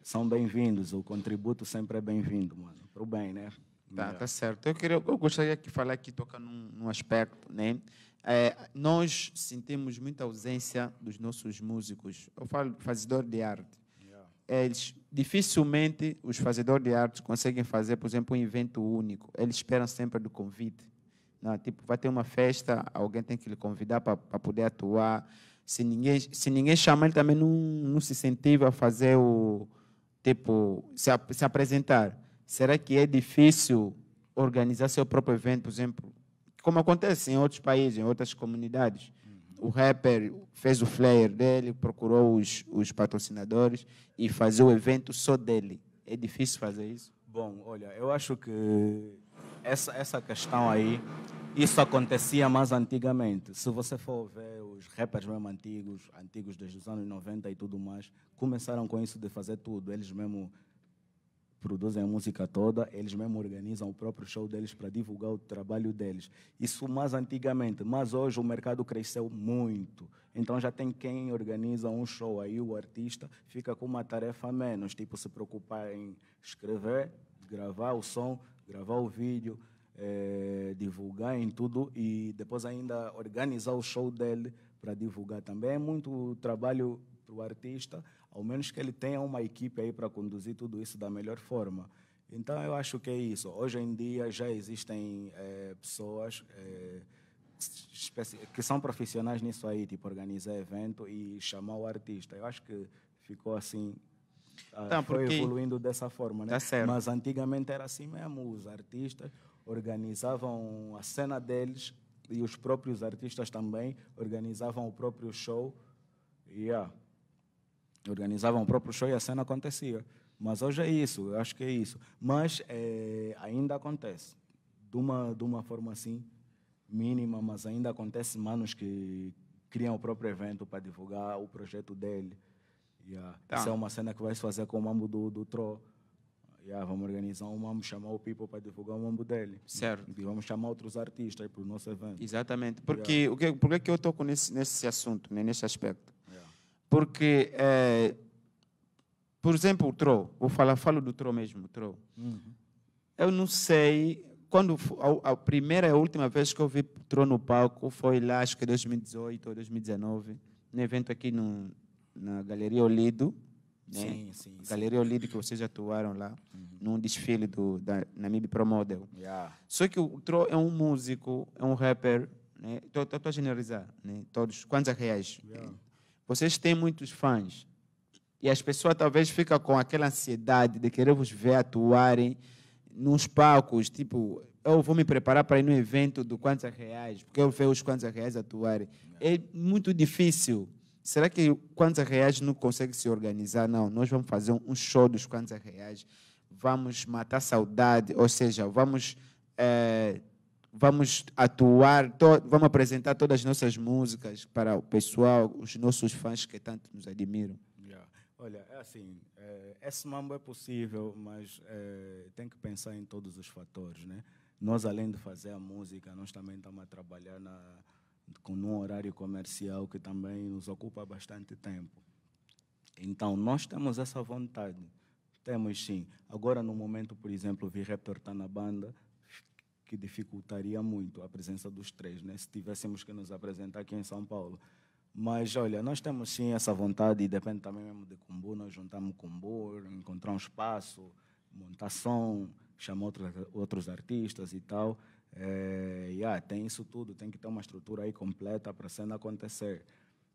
B: são bem-vindos. O contributo sempre
A: é bem-vindo, mano. Para o bem, né? Tá, tá certo. Eu, queria, eu gostaria de falar aqui, tocar num, num aspecto, né? É, nós sentimos muita ausência dos nossos músicos. Eu falo fazedor de arte. Eles dificilmente os fazedores de arte conseguem fazer, por exemplo, um evento único. Eles esperam sempre do convite. Não, tipo, vai ter uma festa, alguém tem que lhe convidar para poder atuar se ninguém, se ninguém chama, ele também não, não se incentiva a fazer o. Tipo, se, se apresentar. Será que é difícil organizar seu próprio evento, por exemplo? Como acontece em outros países, em outras comunidades. Uhum. O rapper fez o flyer dele, procurou os, os patrocinadores e fazer o evento só dele. É difícil fazer isso?
B: Bom, olha, eu acho que essa, essa questão aí isso acontecia mais antigamente. Se você for ver os rappers mesmo antigos, antigos desde os anos 90 e tudo mais, começaram com isso de fazer tudo. Eles mesmo produzem a música toda, eles mesmo organizam o próprio show deles para divulgar o trabalho deles. Isso mais antigamente, mas hoje o mercado cresceu muito. Então já tem quem organiza um show aí, o artista fica com uma tarefa a menos, tipo se preocupar em escrever, gravar o som, gravar o vídeo, eh, divulgar em tudo e depois ainda organizar o show dele para divulgar também. É muito trabalho para o artista, ao menos que ele tenha uma equipe aí para conduzir tudo isso da melhor forma. Então eu acho que é isso. Hoje em dia já existem é, pessoas é, que são profissionais nisso aí, tipo organizar evento e chamar o artista. Eu acho que ficou assim então, foi evoluindo dessa forma, né? Tá Mas antigamente era assim mesmo, os artistas, organizavam a cena deles e os próprios artistas também organizavam o próprio show. Yeah. Organizavam o próprio show e a cena acontecia. Mas hoje é isso, eu acho que é isso. Mas é, ainda acontece. De uma, de uma forma assim, mínima, mas ainda acontece manos que criam o próprio evento para divulgar o projeto dele. Yeah. Tá. Isso é uma cena que vai se fazer com o mambo do, do Tro. Yeah, vamos organizar um, vamos chamar o People para divulgar o mambo dele. Certo. E vamos chamar outros artistas para o nosso
A: evento. Exatamente. Porque yeah. o que, por que eu toco nesse, nesse assunto, né, nesse aspecto? Yeah. É. Porque, é, por exemplo, o Troll, vou falar, falo do Troll mesmo, o Troll. Uhum. Eu não sei, quando a, a, primeira e a última vez que eu vi Troll no palco foi lá, acho que 2018 ou 2019, no evento aqui no, na Galeria Olido né? Sim, sim. Galeria Olímpica, vocês atuaram lá uhum. num desfile do, da Namib Pro Model. Yeah. Só que o Tro é um músico, é um rapper. Estou né? a generalizar, né? todos, quantos é reais. Yeah. Vocês têm muitos fãs. E as pessoas talvez ficam com aquela ansiedade de querer vos ver atuarem nos palcos, tipo, eu vou me preparar para ir no evento do Quantos é Reais, porque eu vejo os Quantos é Reais atuarem. É muito difícil Será que Kwanza Reage não consegue se organizar? Não, nós vamos fazer um show dos Kwanza Reage, vamos matar saudade, ou seja, vamos, é, vamos atuar, to, vamos apresentar todas as nossas músicas para o pessoal, os nossos fãs que tanto nos admiram.
B: Yeah. Olha, é assim, é, esse mambo é possível, mas é, tem que pensar em todos os fatores, né? Nós, além de fazer a música, nós também estamos a trabalhar na num horário comercial que também nos ocupa bastante tempo. Então, nós temos essa vontade. Temos sim. Agora, no momento, por exemplo, o V-Raptor está na banda, que dificultaria muito a presença dos três, né? se tivéssemos que nos apresentar aqui em São Paulo. Mas, olha, nós temos sim essa vontade, e depende também mesmo de Kumbu, nós juntamos Kumbu, encontrar um espaço, montar som, chamar outros, outros artistas e tal. É, yeah, tem isso tudo, tem que ter uma estrutura aí completa para a cena acontecer.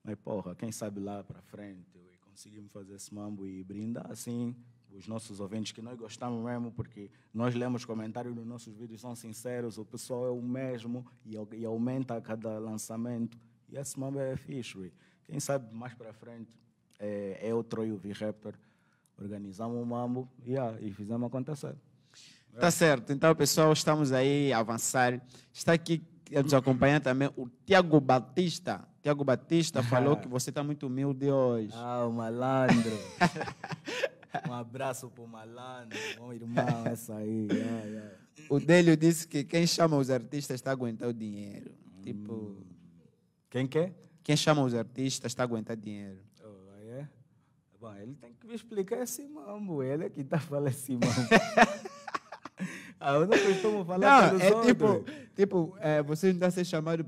B: Mas, porra, quem sabe lá para frente e conseguimos fazer esse mambo e brindar assim os nossos ouvintes, que nós gostamos mesmo, porque nós lemos comentários nos nossos vídeos, são sinceros, o pessoal é o mesmo e, e aumenta a cada lançamento. E esse mambo é fixe, Quem sabe mais para frente é, eu, é Troy e o V-Raptor organizamos o mambo yeah, e fizemos acontecer.
A: Tá certo. Então, pessoal, estamos aí a avançar. Está aqui nos acompanhando também o Tiago Batista. Tiago Batista falou que você está muito humilde hoje. Ah, o malandro.
B: <laughs> um abraço pro malandro, bom
A: irmão, essa aí. O Délio disse que quem chama os artistas está a aguentar o dinheiro. Tipo, hum. Tipo. Quem quer? Quem chama os artistas está a aguentar dinheiro.
B: Oh, é? Bom, ele tem que me explicar esse mambo. Ele é que está falando esse mambo. <laughs> A única coisa que falando não, é tipo, outros.
A: tipo, tipo é, vocês não estão tá sendo ser chamados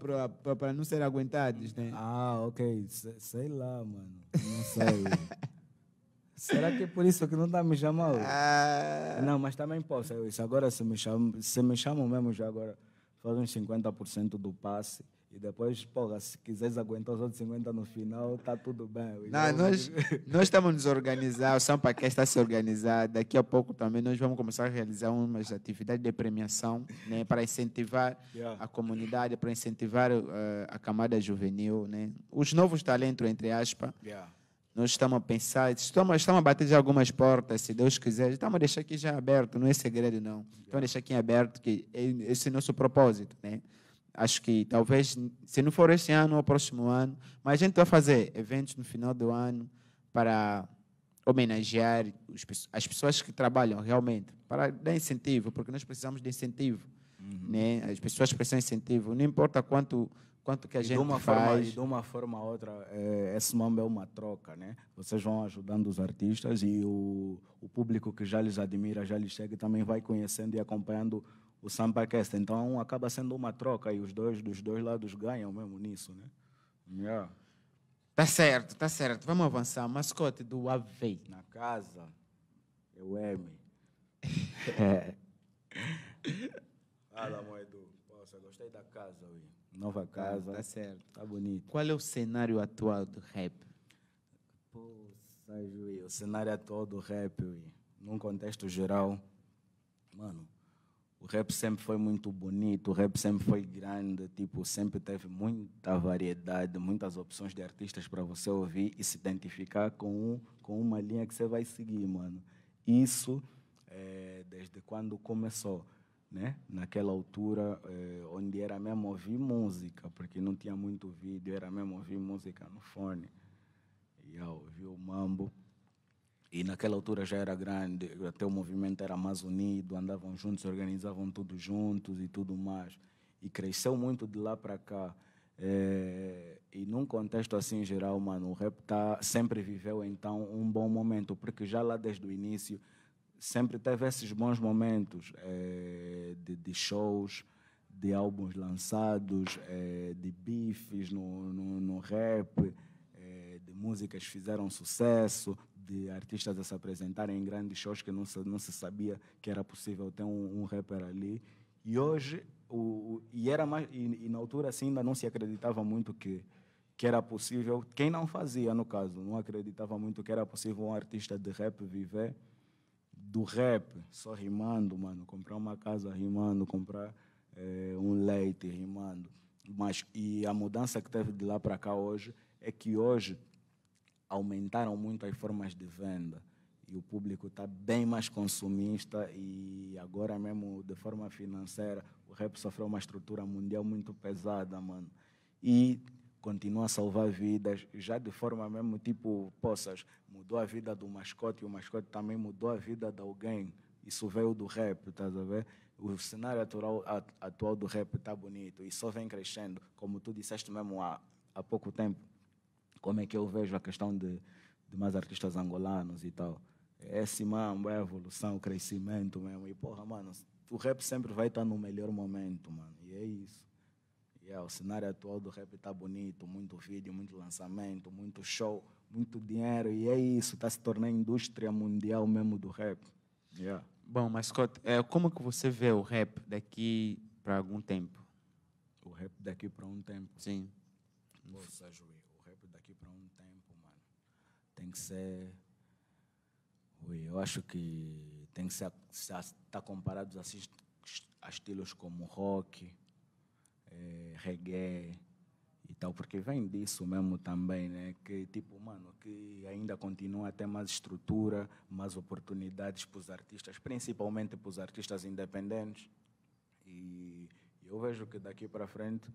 A: para não serem aguentados, né? Ah, ok. Sei lá, mano.
C: Não sei. <laughs>
B: Será que é por isso que não está me chamando? Ah. Não, mas também posso. É isso agora, se me chamam, se me chamam mesmo já agora, faz uns 50% do passe. E depois, porra, se quiseres aguentar os outros 50 no final, tá tudo bem. Não, nós,
A: nós estamos nos organizando, o Sampa quer está se organizando. Daqui a pouco também nós vamos começar a realizar umas atividades de premiação né, para incentivar yeah. a comunidade, para incentivar uh, a camada juvenil, né? os novos talentos, entre aspas. Yeah. Nós estamos a pensar, estamos, estamos a bater já algumas portas, se Deus quiser. Estamos a deixar aqui já aberto, não é segredo, não. Estamos a deixar aqui aberto, que é esse é o nosso propósito, né? acho que talvez, se não for este ano ou próximo ano, mas a gente vai fazer eventos no final do ano para homenagear os, as pessoas que trabalham realmente, para dar incentivo, porque nós precisamos de incentivo. Uhum. Né? As pessoas precisam de incentivo, não importa quanto quanto que a e gente de uma faz. Forma, de
B: uma forma ou outra, é, esse mambo é uma troca, né? Vocês vão ajudando os artistas e o, o público que já lhes admira, já lhes segue, também vai conhecendo e acompanhando o Sampa aquece. Então acaba sendo uma troca e os dois
A: dos dois lados ganham mesmo nisso, né? Yeah. Tá certo, tá certo. Vamos avançar. Mascote do AVEI. Na casa, é o M. É. <laughs>
B: Fala, amor Edu. Nossa, gostei da casa, ui.
A: Nova casa. Tá certo. Tá bonito. Qual é o cenário atual do rap?
B: Pô, Sajuí, o cenário atual do rap, ui. Num contexto geral, mano, o rap sempre foi muito bonito, o rap sempre foi grande, tipo, sempre teve muita variedade, muitas opções de artistas para você ouvir e se identificar com, um, com uma linha que você vai seguir, mano. Isso é, desde quando começou, né? Naquela altura é, onde era mesmo ouvir música, porque não tinha muito vídeo, era mesmo ouvir música no fone. E eu ouvi o mambo e naquela altura já era grande, até o movimento era mais unido, andavam juntos, organizavam tudo juntos e tudo mais. E cresceu muito de lá para cá. É, e num contexto assim geral, mano, o rap tá, sempre viveu então um bom momento, porque já lá desde o início sempre teve esses bons momentos é, de, de, shows, de álbuns lançados, é, de bifes no, no, no rap, de músicas que fizeram sucesso, de artistas a se apresentarem em grandes shows que não se, não se sabia que era possível ter um, um rapper ali. E hoje, o, e, era mais, e, e, na altura assim, ainda não se acreditava muito que, que era possível, quem não fazia, no caso, não acreditava muito que era possível um artista de rap viver do rap, só rimando, mano, comprar uma casa rimando, comprar é, um leite rimando. Mas, e a mudança que teve de lá para cá hoje é que hoje aumentaram muito as formas de venda e o público está bem mais consumista e agora mesmo de forma financeira o rap sofreu uma estrutura mundial muito pesada mano e continua a salvar vidas já de forma mesmo tipo poças mudou a vida do mascote e o mascote também mudou a vida de alguém isso veio do rap tá a ver o cenário atual, atual do rap está bonito e só vem crescendo como tu disseste mesmo há, há pouco tempo como é que eu vejo a questão de, de mais artistas angolanos e tal. É esse mambo é a evolução, o crescimento mesmo. E porra, mano, o rap sempre vai estar no melhor momento, mano. E é isso. E é, o cenário atual do rap está bonito, muito vídeo, muito lançamento, muito show, muito dinheiro. E é isso, está se tornando a indústria mundial mesmo do rap.
A: Yeah. Bom, mas Scott, é, como é que você vê o rap daqui para algum tempo? O rap daqui para um tempo? Sim. Vou
B: que ser. eu acho que tem que ser, estar tá comparado a, a, estilos como rock, é, reggae e tal, porque vem disso mesmo também, né? Que tipo, mano, que ainda continua a ter mais estrutura, mais oportunidades para os artistas, principalmente para os artistas independentes. E eu vejo que daqui para frente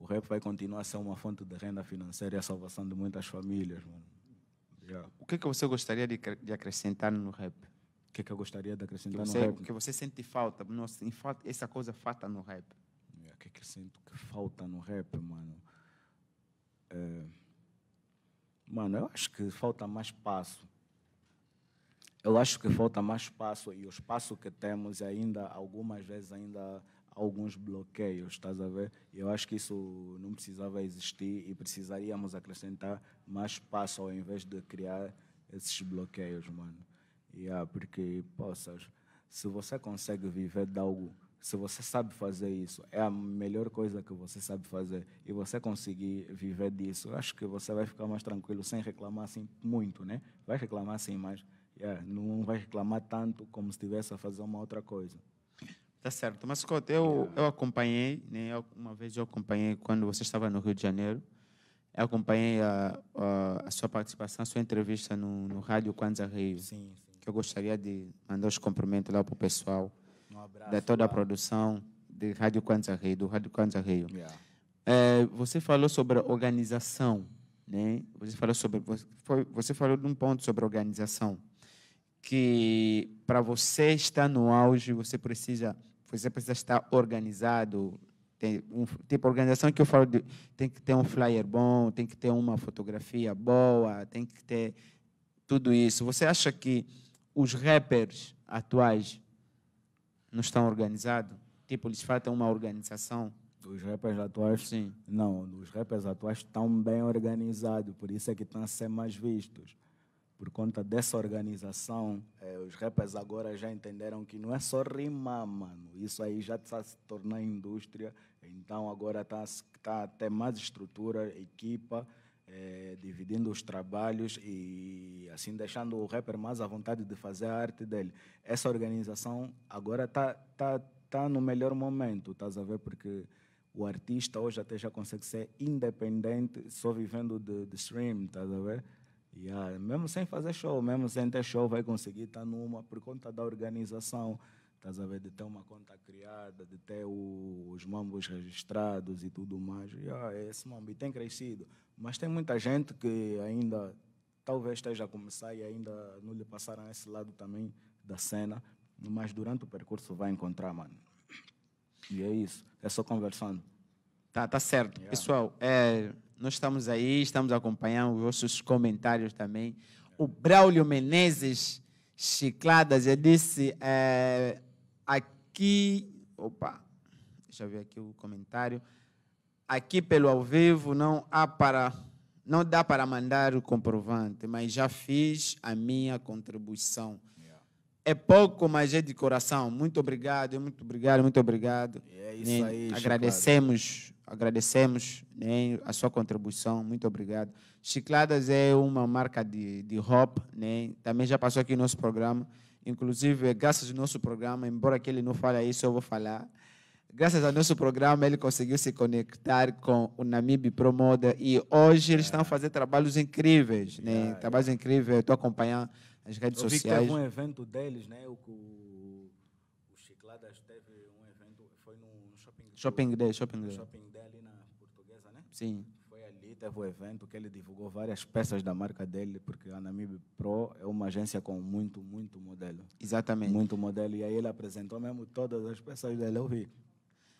B: o rap vai continuar a ser uma fonte de renda financeira e a salvação de muitas famílias, mano.
A: Yeah. O que, é que você gostaria de, de acrescentar no rap? O que, é que eu gostaria de acrescentar que você, no rap? o que você sente falta. Nossa, falta, essa coisa falta no rap. É, o yeah, que, que eu sinto que falta no rap, mano? É... Mano, eu
B: acho que falta mais espaço. Eu acho que falta mais espaço e o espaço que temos ainda, algumas vezes ainda alguns bloqueios, estás a ver? Eu acho que isso não precisava existir e precisaríamos acrescentar mais espaço ao invés de criar esses bloqueios, mano. Yeah, porque, poças, se você consegue viver de algo, se você sabe fazer isso, é a melhor coisa que você sabe fazer, e você conseguir viver disso, acho que você vai ficar mais tranquilo sem reclamar assim muito, né? Vai reclamar assim, mas yeah, não vai reclamar tanto como se estivesse a fazer uma outra coisa.
A: Tá certo, mas Scott, eu, eu acompanhei, né, uma vez eu acompanhei quando você estava no Rio de Janeiro, eu acompanhei a, a, a sua participação, a sua entrevista no, no Rádio Kwanza Rio, sim, sim. que eu gostaria de mandar os cumprimentos lá para o pessoal, um abraço, da toda a produção de Rádio Kwanza Rio, do Rádio Kwanza Rio. Yeah. É, você falou sobre organização, né? Você falou sobre foi, você falou de um ponto sobre organização que para você estar no auge você precisa você precisa estar organizado. Tem um, tipo organização que eu falo de, tem que ter um flyer bom, tem que ter uma fotografia boa, tem que ter tudo isso. Você acha que os rappers atuais não estão organizados? Tipo, eles faltam uma organização? Os rappers
B: atuais? Sim. Não, os rappers atuais estão bem organizados, por isso é que estão a ser mais vistos por conta dessa organização, é, os rappers agora já entenderam que não é só rimar, mano. Isso aí já está se tornando indústria. Então agora está tá até mais estrutura, equipa, é, dividindo os trabalhos e assim deixando o rapper mais à vontade de fazer a arte dele. Essa organização agora está tá, tá no melhor momento, estás a ver? Porque o artista hoje até já consegue ser independente só vivendo de, de stream, estás a ver? Yeah, mesmo sem fazer show, mesmo sem ter show, vai conseguir estar tá numa por conta da organização. Estás a ver? De ter uma conta criada, de ter o, os mambos registrados e tudo mais. Yeah, é esse mambo tem crescido. Mas tem muita gente que ainda talvez esteja a começar e ainda não lhe passaram esse lado também da cena. Mas
A: durante o percurso vai encontrar,
B: mano. E
A: é isso. É só conversando. Tá, tá certo. Yeah. Pessoal, é, nós estamos aí, estamos acompanhando os vossos comentários também. O Braulio Menezes Chicladas, ele disse é, aqui. Opa, deixa eu ver aqui o comentário. Aqui pelo ao vivo não há para. Não dá para mandar o comprovante, mas já fiz a minha contribuição. Yeah. É pouco, mas é de coração. Muito obrigado, muito obrigado, muito obrigado. É isso né, aí, Agradecemos agradecemos né, a sua contribuição, muito obrigado. Chicladas é uma marca de, de hop, né, também já passou aqui no nosso programa, inclusive é graças ao nosso programa, embora que ele não fale isso, eu vou falar, graças ao nosso programa ele conseguiu se conectar com o Namib Promoda e hoje eles estão fazendo trabalhos incríveis, né, trabalhos incríveis, estou acompanhando as redes eu vi sociais. Vi um
B: evento deles, né, o, o Chicladas teve um evento, foi no Shopping, shopping Day, Shopping Day. Shopping Sim. Foi ali, teve o evento que ele divulgou várias peças da marca dele, porque a Namib Pro é uma agência com muito, muito modelo. Exatamente. Muito modelo. E aí ele apresentou mesmo todas as peças dele. Eu vi.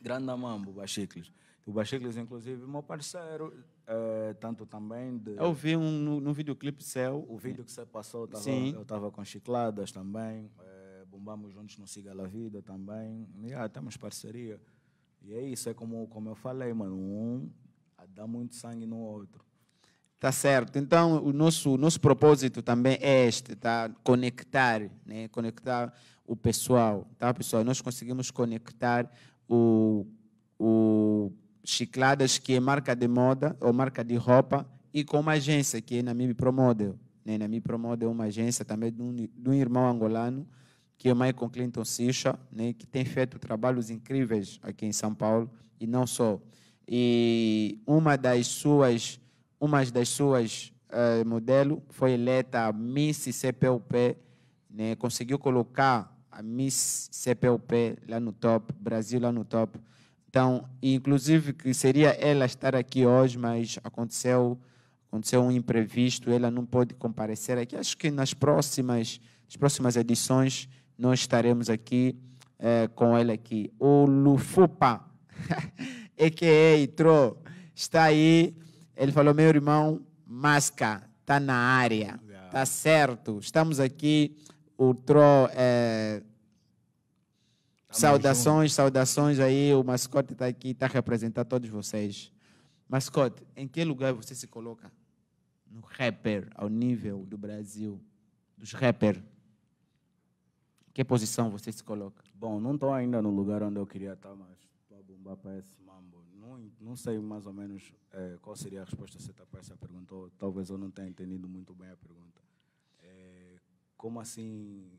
B: Grande Mambo, Bachicles. O Bachicles, inclusive, meu parceiro, é, tanto também de... Eu vi
A: um, no, no videoclipe
B: seu... O vídeo que você passou, tava, Sim. eu estava com Chicladas também, é, bombamos juntos no Siga La Vida também, e, ah, temos parceria. E é isso, é como, como eu falei, mano,
A: um a dar muito sangue no outro. Tá certo. Então, o nosso, o nosso propósito também é este, tá? Conectar, né? Conectar o pessoal, tá, pessoal? Nós conseguimos conectar o, o Chicladas, que é marca de moda ou marca de roupa, e com uma agência, que é Namib Promodel. Né? Namib Promodel é uma agência também de um, de um irmão angolano, que é o Michael Clinton Sicha, né? que tem feito trabalhos incríveis aqui em São Paulo, e não só e uma das suas, uma das suas uh, modelo foi eleita Miss CPUP, né? conseguiu colocar a Miss CPUP lá no top, Brasil lá no top. Então, inclusive que seria ela estar aqui hoje, mas aconteceu aconteceu um imprevisto, ela não pôde comparecer aqui. Acho que nas próximas nas próximas edições nós estaremos aqui eh, com ela aqui. O Lufupa <laughs> a.k.a. Tro, está aí. Ele falou, meu irmão, Masca, está na área, está certo. Estamos aqui, o Tro... É... Saudações, junto. saudações aí. O mascote está aqui, está representando todos vocês. Mascote, em que lugar você se coloca no rapper, ao nível do Brasil, dos rappers? Que posição você se
B: coloca? Bom, não estou ainda no lugar onde eu queria estar, tá, mas Mumba para mambo. Não, não sei mais ou menos é, qual seria a resposta certa você essa perguntou. talvez eu não tenha entendido muito bem a pergunta. É, como assim?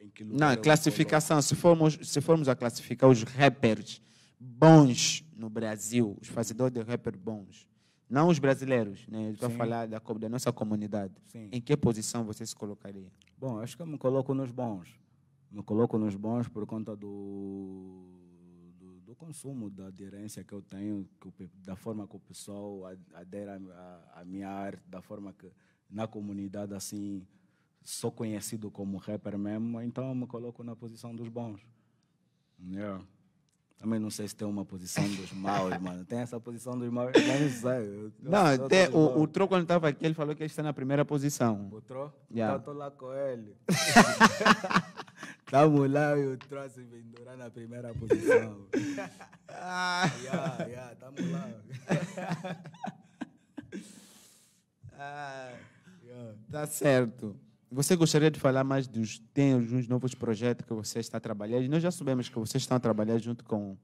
B: Em que lugar não, é classificação.
A: Se formos, se formos a classificar os rappers bons no Brasil, os fazedores de rapper bons, não os brasileiros, né? Estou a falar da, da nossa comunidade. Sim. Em que posição você se colocaria?
B: Bom, acho que eu me coloco nos bons. Me coloco nos bons por conta do
A: consumo, da aderência que eu tenho,
B: que, da forma que o pessoal adere à minha arte, da forma que na comunidade assim sou conhecido como rapper mesmo, então eu me coloco na posição dos bons. Yeah. Também não sei se tem uma posição dos maus, <laughs> mano. Tem essa posição dos maus, não sei. Eu, não, eu tem, o, o
A: Tro, quando estava aqui, ele falou que ele está na primeira posição. O Tro? Yeah. Então, tá,
B: estou lá com ele. <laughs>
A: Estamos lá e
B: o troço pendurar na primeira posição. ah, yeah, yeah, estamos lá.
C: ah, yeah.
A: Tá certo. Você gostaria de falar mais dos tem uns novos projetos que você está trabalhando? Nós já sabemos que vocês estão trabalhando junto com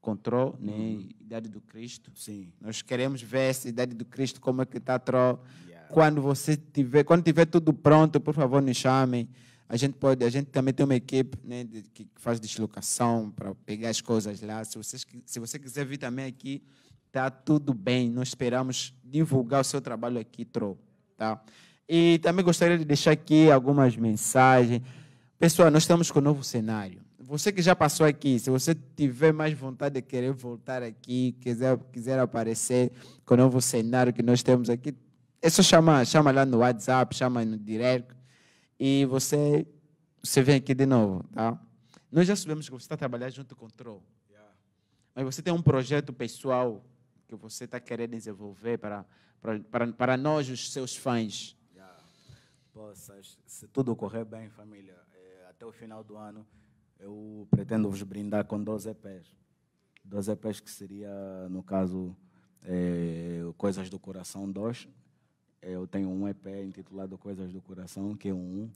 A: Control, né? Uhum. Idade do Cristo. Sim. Nós queremos ver essa Idade do Cristo como é que está, Tro. Yeah. Quando você tiver, quando tiver tudo pronto, por favor, nos chamem a gente pode, a gente também tem uma equipe né, de, que faz deslocação para pegar as coisas lá. Se, vocês, se você quiser vir também aqui, tá tudo bem. Nós esperamos divulgar o seu trabalho aqui, Tro. Tá? E também gostaria de deixar aqui algumas mensagens. Pessoal, nós estamos com um novo cenário. Você que já passou aqui, se você tiver mais vontade de querer voltar aqui, quiser, quiser aparecer com o novo cenário que nós temos aqui, é só chamar, chama lá no WhatsApp, chama no direct e você, você vem aqui de novo. Tá? Nós já sabemos que você está trabalhando junto com o Troll. Yeah. Mas você tem um projeto pessoal que você está querendo desenvolver para, para, para, para nós, os seus fãs. Yeah.
B: se tudo correr bem, família, eh, até o final do ano, eu pretendo vos brindar com 12 EPs. 12 EPs que seria, no caso, é, Coisas do Coração 2, é, eu tenho um EP intitulado Coisas do Coração, que é um.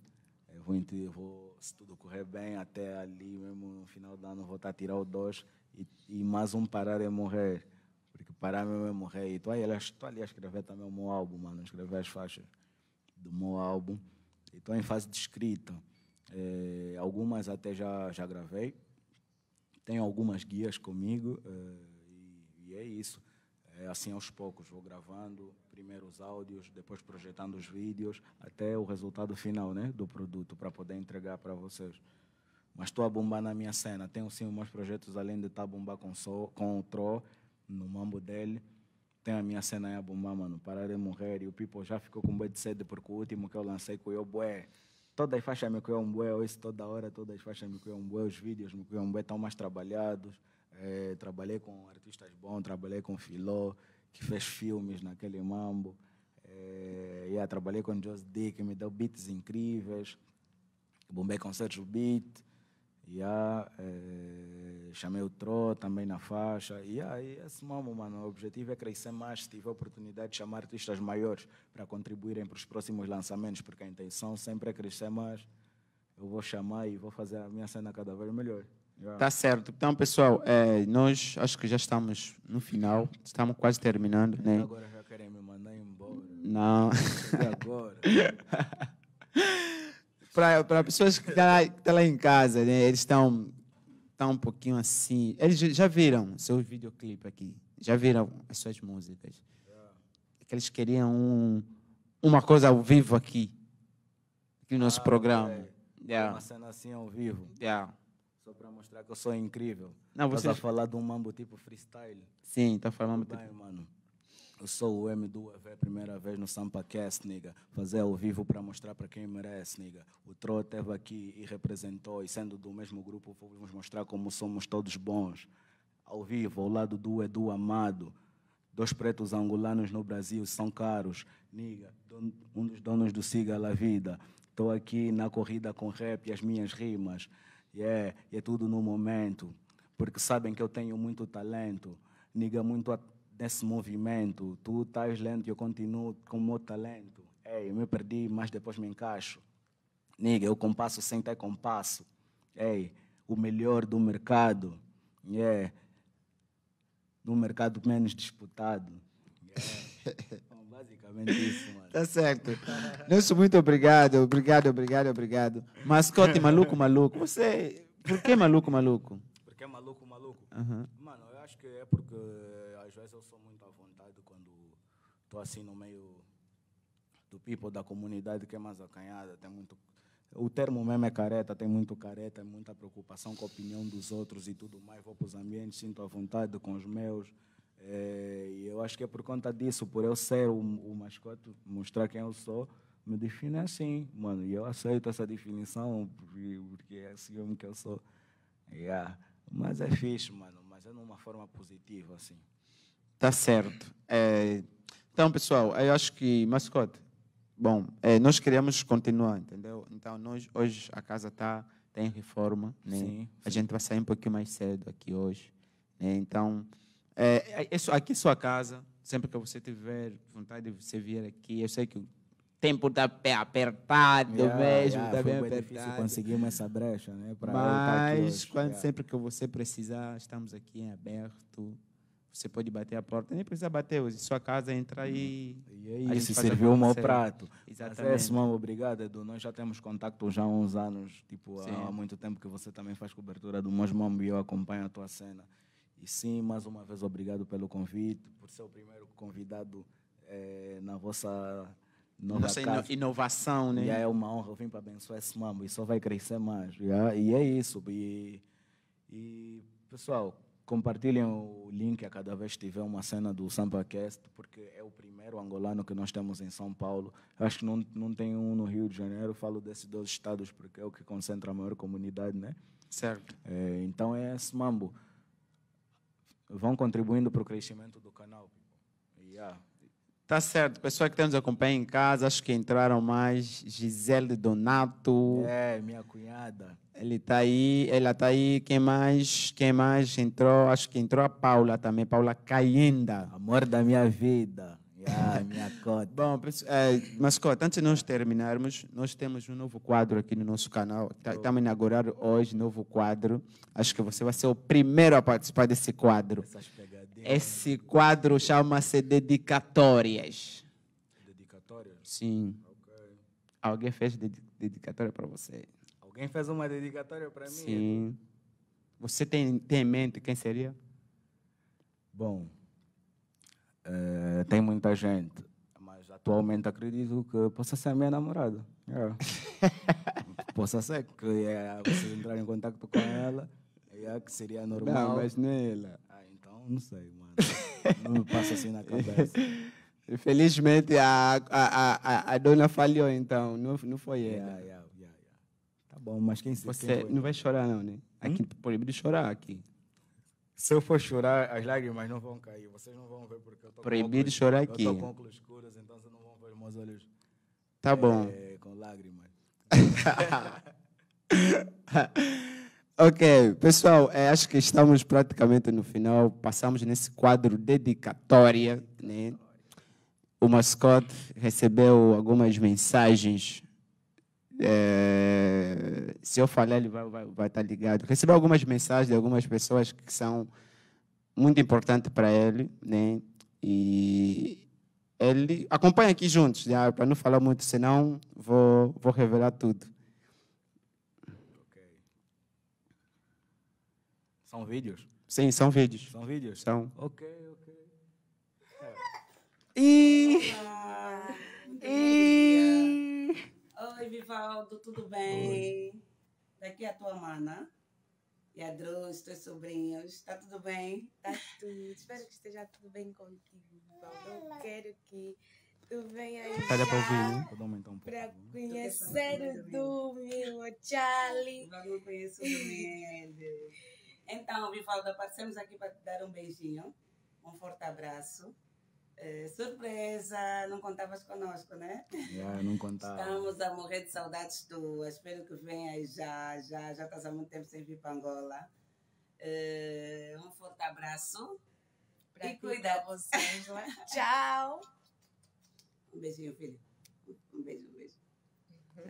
B: Eu vou, eu vou, se tudo correr bem, até ali mesmo no final do ano, vou estar tá a tirar o dois e, e mais um parar é morrer. Porque parar mesmo é morrer. E estou ali, ali a escrever também o meu álbum, mano. Escrever as faixas do meu álbum. Estou em fase de escrita. É, algumas até já, já gravei. Tenho algumas guias comigo. É, e, e, é isso. É assim aos poucos. Vou gravando primeiro os áudios, depois projetando os vídeos, até o resultado final né, do produto, para poder entregar para vocês. Mas estou a bombar na minha cena. Tenho sim meus projetos, além de estar tá a bombar com, so, com o Tro, no mambo dele. Tenho a minha cena aí a bombar, mano. Parar de morrer. E o People já ficou com boi de sede, porque o último que eu lancei com o Boé. Todas as faixas me coiam bué, eu ouço toda hora, todas as faixas me coiam bué, os vídeos me coiam bué, estão mais trabalhados. É, trabalhei com artistas bons, trabalhei com Filó, que fez filmes naquele mambo. É, yeah, trabalhei com o Joss D, que me deu beats incríveis. Bombei com Sérgio Beat. Yeah, é, chamei o Tro também na faixa. Yeah, e esse mambo, mano, o objetivo é crescer mais. tive a oportunidade de chamar artistas maiores para contribuírem para os próximos lançamentos, porque a intenção sempre é crescer mais. Eu vou chamar e vou fazer a minha cena cada vez melhor. Tá
A: certo. Então, pessoal, é, nós acho que já estamos no final, estamos quase terminando, né? Agora já querem me mandar embora. Não. agora. <laughs> Para pessoas que estão tá lá, tá lá, em casa, né? Eles estão tá um pouquinho assim. Eles já viram seu videoclipe aqui? Já viram as suas músicas? que eles queriam um, uma coisa ao vivo aqui, aqui no nosso ah, programa. É. Yeah. Uma
B: cena assim ao vivo. Yeah para mostrar que eu sou incrível. Não, você tá falar de um mambo tipo freestyle.
A: Sim, tá falando
B: mambo tipo. mano. Eu sou o M do EV, primeira vez no Cast, nigga. Fazer ao vivo para mostrar para quem merece, nigga. O Tro esteve aqui e representou, e sendo do mesmo grupo, vamos mostrar como somos todos bons. Ao vivo, ao lado do Edu Amado. Dois pretos angolanos no Brasil são caros, nigga. Um dos donos do Siga La Vida. Estou aqui na corrida com rap e as minhas rimas e é, e é tudo no momento, porque sabem que eu tenho muito talento, niga muito a, nesse movimento, tu estás lento e eu continuo com o meu talento. Ei, é, eu me perdi, mas depois me encaixo. Niga, eu compasso sem ter compasso. Ei, é, o melhor do mercado, é yeah. no mercado menos disputado.
A: Yeah. É. <laughs> Basicamente isso, mano. Tá certo. Nelson, muito obrigado. Obrigado, obrigado, obrigado. Mascote maluco, maluco. Você, por que maluco, maluco? Porque que maluco, maluco? Uhum. Mano, eu acho que é porque às vezes eu
B: sou muito à vontade quando estou assim no meio do people, da comunidade que é mais acanhada. Tem muito. O termo mesmo é careta, tem muito careta, é muita preocupação com a opinião dos outros e tudo mais. Vou para os ambientes, sinto à vontade com os meus é, e eu acho que é por conta disso, por eu ser o, o mascote, mostrar quem eu sou, me define assim, mano. E eu aceito essa definição, porque, é assim que eu sou. Yeah.
A: Mas é fixe,
B: mano. Mas é de uma forma positiva, assim.
A: Tá certo. É, então, pessoal, eu acho que, mascote, bom, é, nós queremos continuar, entendeu? Então, nós, hoje a casa tá, tem reforma, né? Sim, sim. A gente vai sair um pouquinho mais cedo aqui hoje. Né? Então, é, é, é aqui é sua casa, sempre que você tiver vontade de você vir aqui, eu sei que o tempo está apertado yeah, mesmo, yeah, tá bem apertado. difícil
B: conseguirmos essa brecha, né? Tá Mas
A: quando, yeah. sempre que você precisar, estamos aqui em aberto. Você pode bater a porta, nem precisa bater hoje. Sua casa entra hum, e. E aí, se serviu um mau prato. É Exatamente. Mano,
B: obrigado, Edu. Nós já temos contato já há uns anos, tipo, há muito tempo que você também faz cobertura do Mosmambo e eu acompanho a tua cena. E sim, mais uma vez, obrigado pelo convite, por ser o primeiro convidado é, na vossa
A: nova Nossa
B: inovação, né? E é uma honra vim para abençoar esse mambo e só vai crescer mais. Já? E é isso. E, e, pessoal, compartilhem o link a cada vez que tiver uma cena do SampaCast, porque é o primeiro angolano que nós temos em São Paulo. Acho que não, não tem um no Rio de Janeiro. Falo desses dois estados porque é o que concentra a maior comunidade, né?
A: Certo. É, então é esse mambo vão contribuindo para o crescimento do
B: canal. Yeah.
A: Tá certo, pessoal que está nos acompanhando em casa, acho que entraram mais. Gisele Donato. É, minha cunhada. Ele tá aí, ela tá aí. Quem mais? Quem mais entrou? Acho que entrou a Paula também, Paula Caenda. Amor da minha vida. Yeah, <laughs> minha cota. Bom, é, eh, mascota, antes de nós terminarmos, nós temos um novo quadro aqui no nosso canal. Tá, estamos inaugurando hoje novo quadro. Acho que você vai ser o primeiro a participar desse quadro. Esse quadro chama-se Dedicatórias. Dedicatória? Sim. Okay. Alguém fez ded dedicatória para você?
B: Alguém fez uma dedicatória para mim? Sim.
A: Você tem, tem em mente quem seria?
B: Bom, Uh, tem muita gente, mas atualmente acredito que possa ser a minha namorada. Yeah. É. <laughs> possa ser que yeah, é, vocês entrarem em contato com ela, yeah, é que seria normal. Não, mas
A: nela. Ah, então não sei, mano. não me passa assim na cabeça. <laughs> Infelizmente a, a, a, a dona falhou, então, não, não foi ela. Yeah, yeah, tá bom, mas quem sabe. Você quem foi, não vai chorar, não, né? Aqui hum? proibido chorar aqui. Se eu for chorar, as
B: lágrimas não vão cair. Vocês não vão ver porque
A: eu estou Proibido chorar aqui. Eu estou com
B: óculos escuros, então vocês não vão ver meus olhos.
A: Tá eh, bom. É, com lágrimas. <laughs> ok, pessoal, é, acho que estamos praticamente no final. Passamos nesse quadro dedicatória. Né? O mascote recebeu algumas mensagens é, se eu falar, ele vai, vai, vai estar tá ligado. Recebi algumas mensagens de algumas pessoas que são muito importantes para ele, né? E ele acompanha aqui juntos, né? para não falar muito, senão vou, vou revelar tudo. Okay.
B: São vídeos?
A: Sim, são vídeos. São vídeos? São. Ok, ok. E... Ah,
C: e... Oi, Vivaldo, tudo bem? Oi. Daqui é a tua mana. E a é Drus, teus sobrinhos, tá tudo bem? Tá tudo. Espero que esteja tudo bem contigo, Vivaldo. Eu quero que tu venha Olha pra ouvir,
B: né? um Pra
A: né? conhecer o Dumi o Charlie. Vivaldo não conheço o <laughs> Dumi. Então, Vivaldo, passamos aqui para te dar um beijinho, um forte abraço. É, surpresa, não contavas conosco, né?
B: Yeah, é, não contava. Estamos
A: a morrer de saudades tuas Espero que venhas já, já, já estás há muito tempo sem vir para Angola. É, um forte abraço. Pra e cuida
C: você Né? <laughs> Tchau. Um beijinho, filho. Um beijo, um beijo.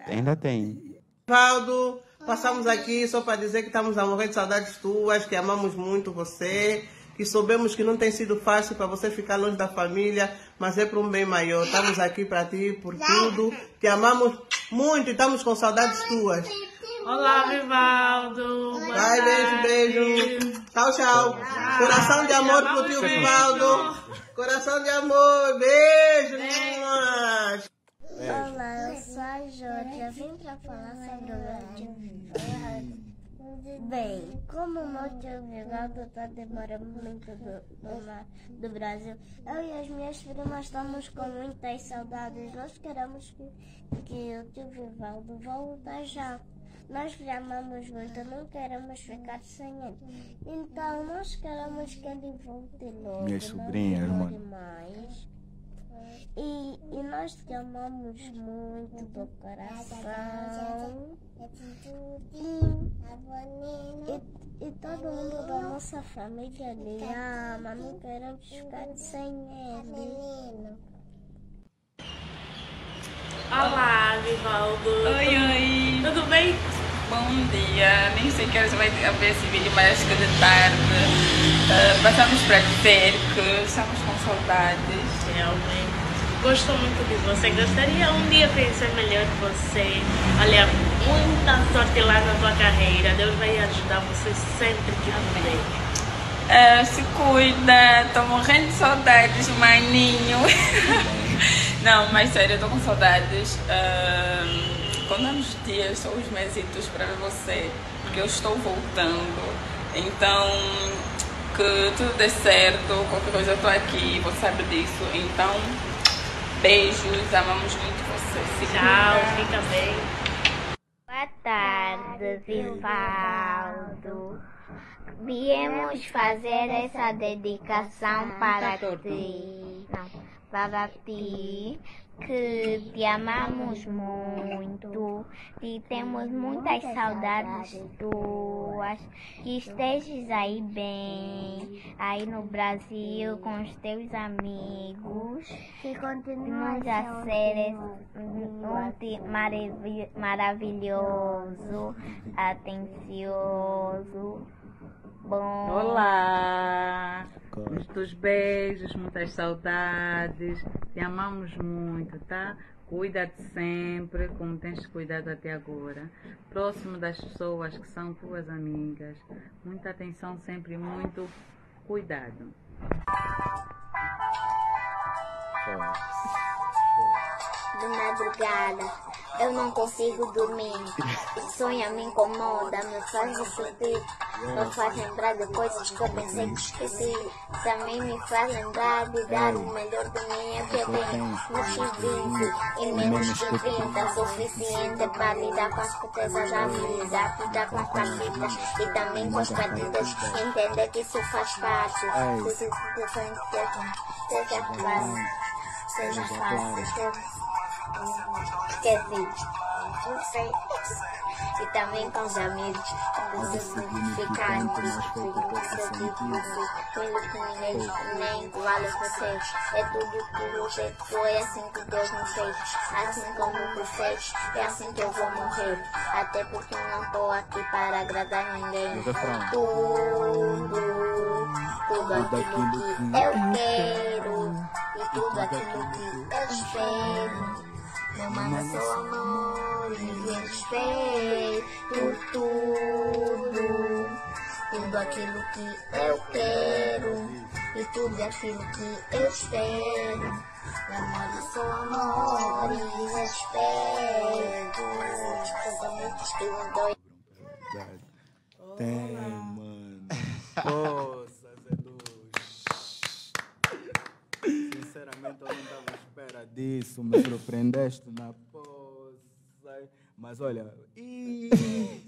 A: Ainda tem.
C: Valdo, passamos aqui só para dizer que estamos a morrer de saudades tuas, que amamos muito você que soubemos que não tem sido fácil para você ficar longe da família, mas é para um bem maior. Estamos aqui para ti, por tudo. Te amamos muito e estamos com saudades tuas. Olá, Vivaldo. Vai, beijo, beijo. Tchau, tchau. Coração de amor pro tio Vivaldo. Coração de amor. Beijo, meninas. Olá, eu sou a Júlia. Vim para falar sobre o meu Bem, como o tio obrigado é está demorando muito do, do, do, Brasil, eu e as minhas primas estamos com muitas saudades. Nós queremos que, que o tio Vivaldo volte já. Nós lhe amamos muito, não queremos ficar sem ele. Então, nós queremos que ele volte logo. Minha sobrinha, irmã. E, e nós te amamos muito do coração. E, e, e todo mundo da nossa família lhe ama. Não queremos ficar sem ele. Olá, Vivaldo. Oi, oi. Tudo bem? Bom dia. Nem sei que horas vai ver
A: esse vídeo, mas acho que é de tarde. Uh, passamos para dizer que estamos com saudades realmente. Gosto muito de você. Gostaria um dia conhecer melhor você. Olha, muita sorte lá na tua carreira. Deus vai ajudar você sempre que puder. É, se cuida, tô morrendo de saudades, maninho. <laughs> Não, mas sério, eu tô com saudades. Eh, quando contando é nos dias são os mesitos para você, porque eu estou voltando. Então, que tudo dê certo, qualquer coisa eu tô aqui, você sabe disso. Então, beijos, amamos muito você. Tchau, fica bem.
C: Boa tarde, Vivaldo. Viemos fazer essa dedicação para tá ti. Para ti que te amamos muito e temos muitas saudades tuas. Que estejas aí bem, aí no Brasil, com os teus amigos. Que continuas a ser um maravilhoso, maravilhoso atencioso, bom. Olá! Queremos teus beijos, muitas saudades. Te amamos muito, tá? Cuida-te sempre como tens cuidado até agora. Próximo das pessoas que são tuas amigas. Muita atenção sempre, muito cuidado. Tá de madrugada, eu não consigo dormir. O sonho me incomoda, me faz ressentir, me faz lembrar de coisas que eu pensei que esqueci. Também me faz lembrar de dar o melhor de mim a quem Mas que 20 e menos que 30, suficiente para lidar com as coisas da vida, lidar com as partidas e também com as partidas. Tá? Entender que isso faz parte. É seja fácil, seja fácil quer dizer, assim, não sei. E também com os amigos, ficar tudo que ninguém nem igual a você. É tudo que você foi assim que Deus me fez. Assim como me fez, é assim que eu vou morrer. Até porque não tô aqui para agradar ninguém. É tudo, tudo aquilo que eu quero e tudo aquilo que eu espero. Não manda seu amor e respeito tudo. Tudo aquilo que eu quero e tudo aquilo que eu espero. Não manda seu amor e respeito. Pensamentos que eu dou. Tem,
B: mano. disso, me surpreendeste na poça. Mas olha, e...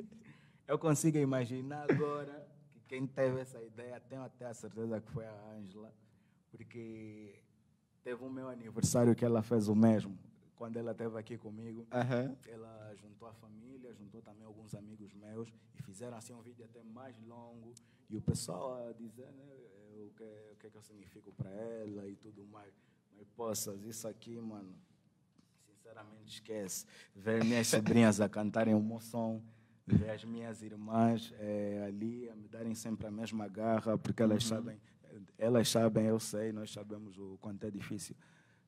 B: <laughs> eu consigo imaginar agora que quem teve essa ideia, tenho até a certeza que foi a Ângela, porque teve o meu aniversário que ela fez o mesmo. Quando ela esteve aqui comigo, uhum. ela juntou a família, juntou também alguns amigos meus e fizeram assim um vídeo até mais longo. E o pessoal a ah, dizer né, o, que, o que, é que eu significo para ela e tudo mais. Mas, poças, isso aqui, mano, sinceramente esquece. Ver minhas sobrinhas a cantarem o meu som, ver as minhas irmãs é, ali a me darem sempre a mesma garra, porque elas uhum. sabem, elas sabem, eu sei, nós sabemos o quanto é difícil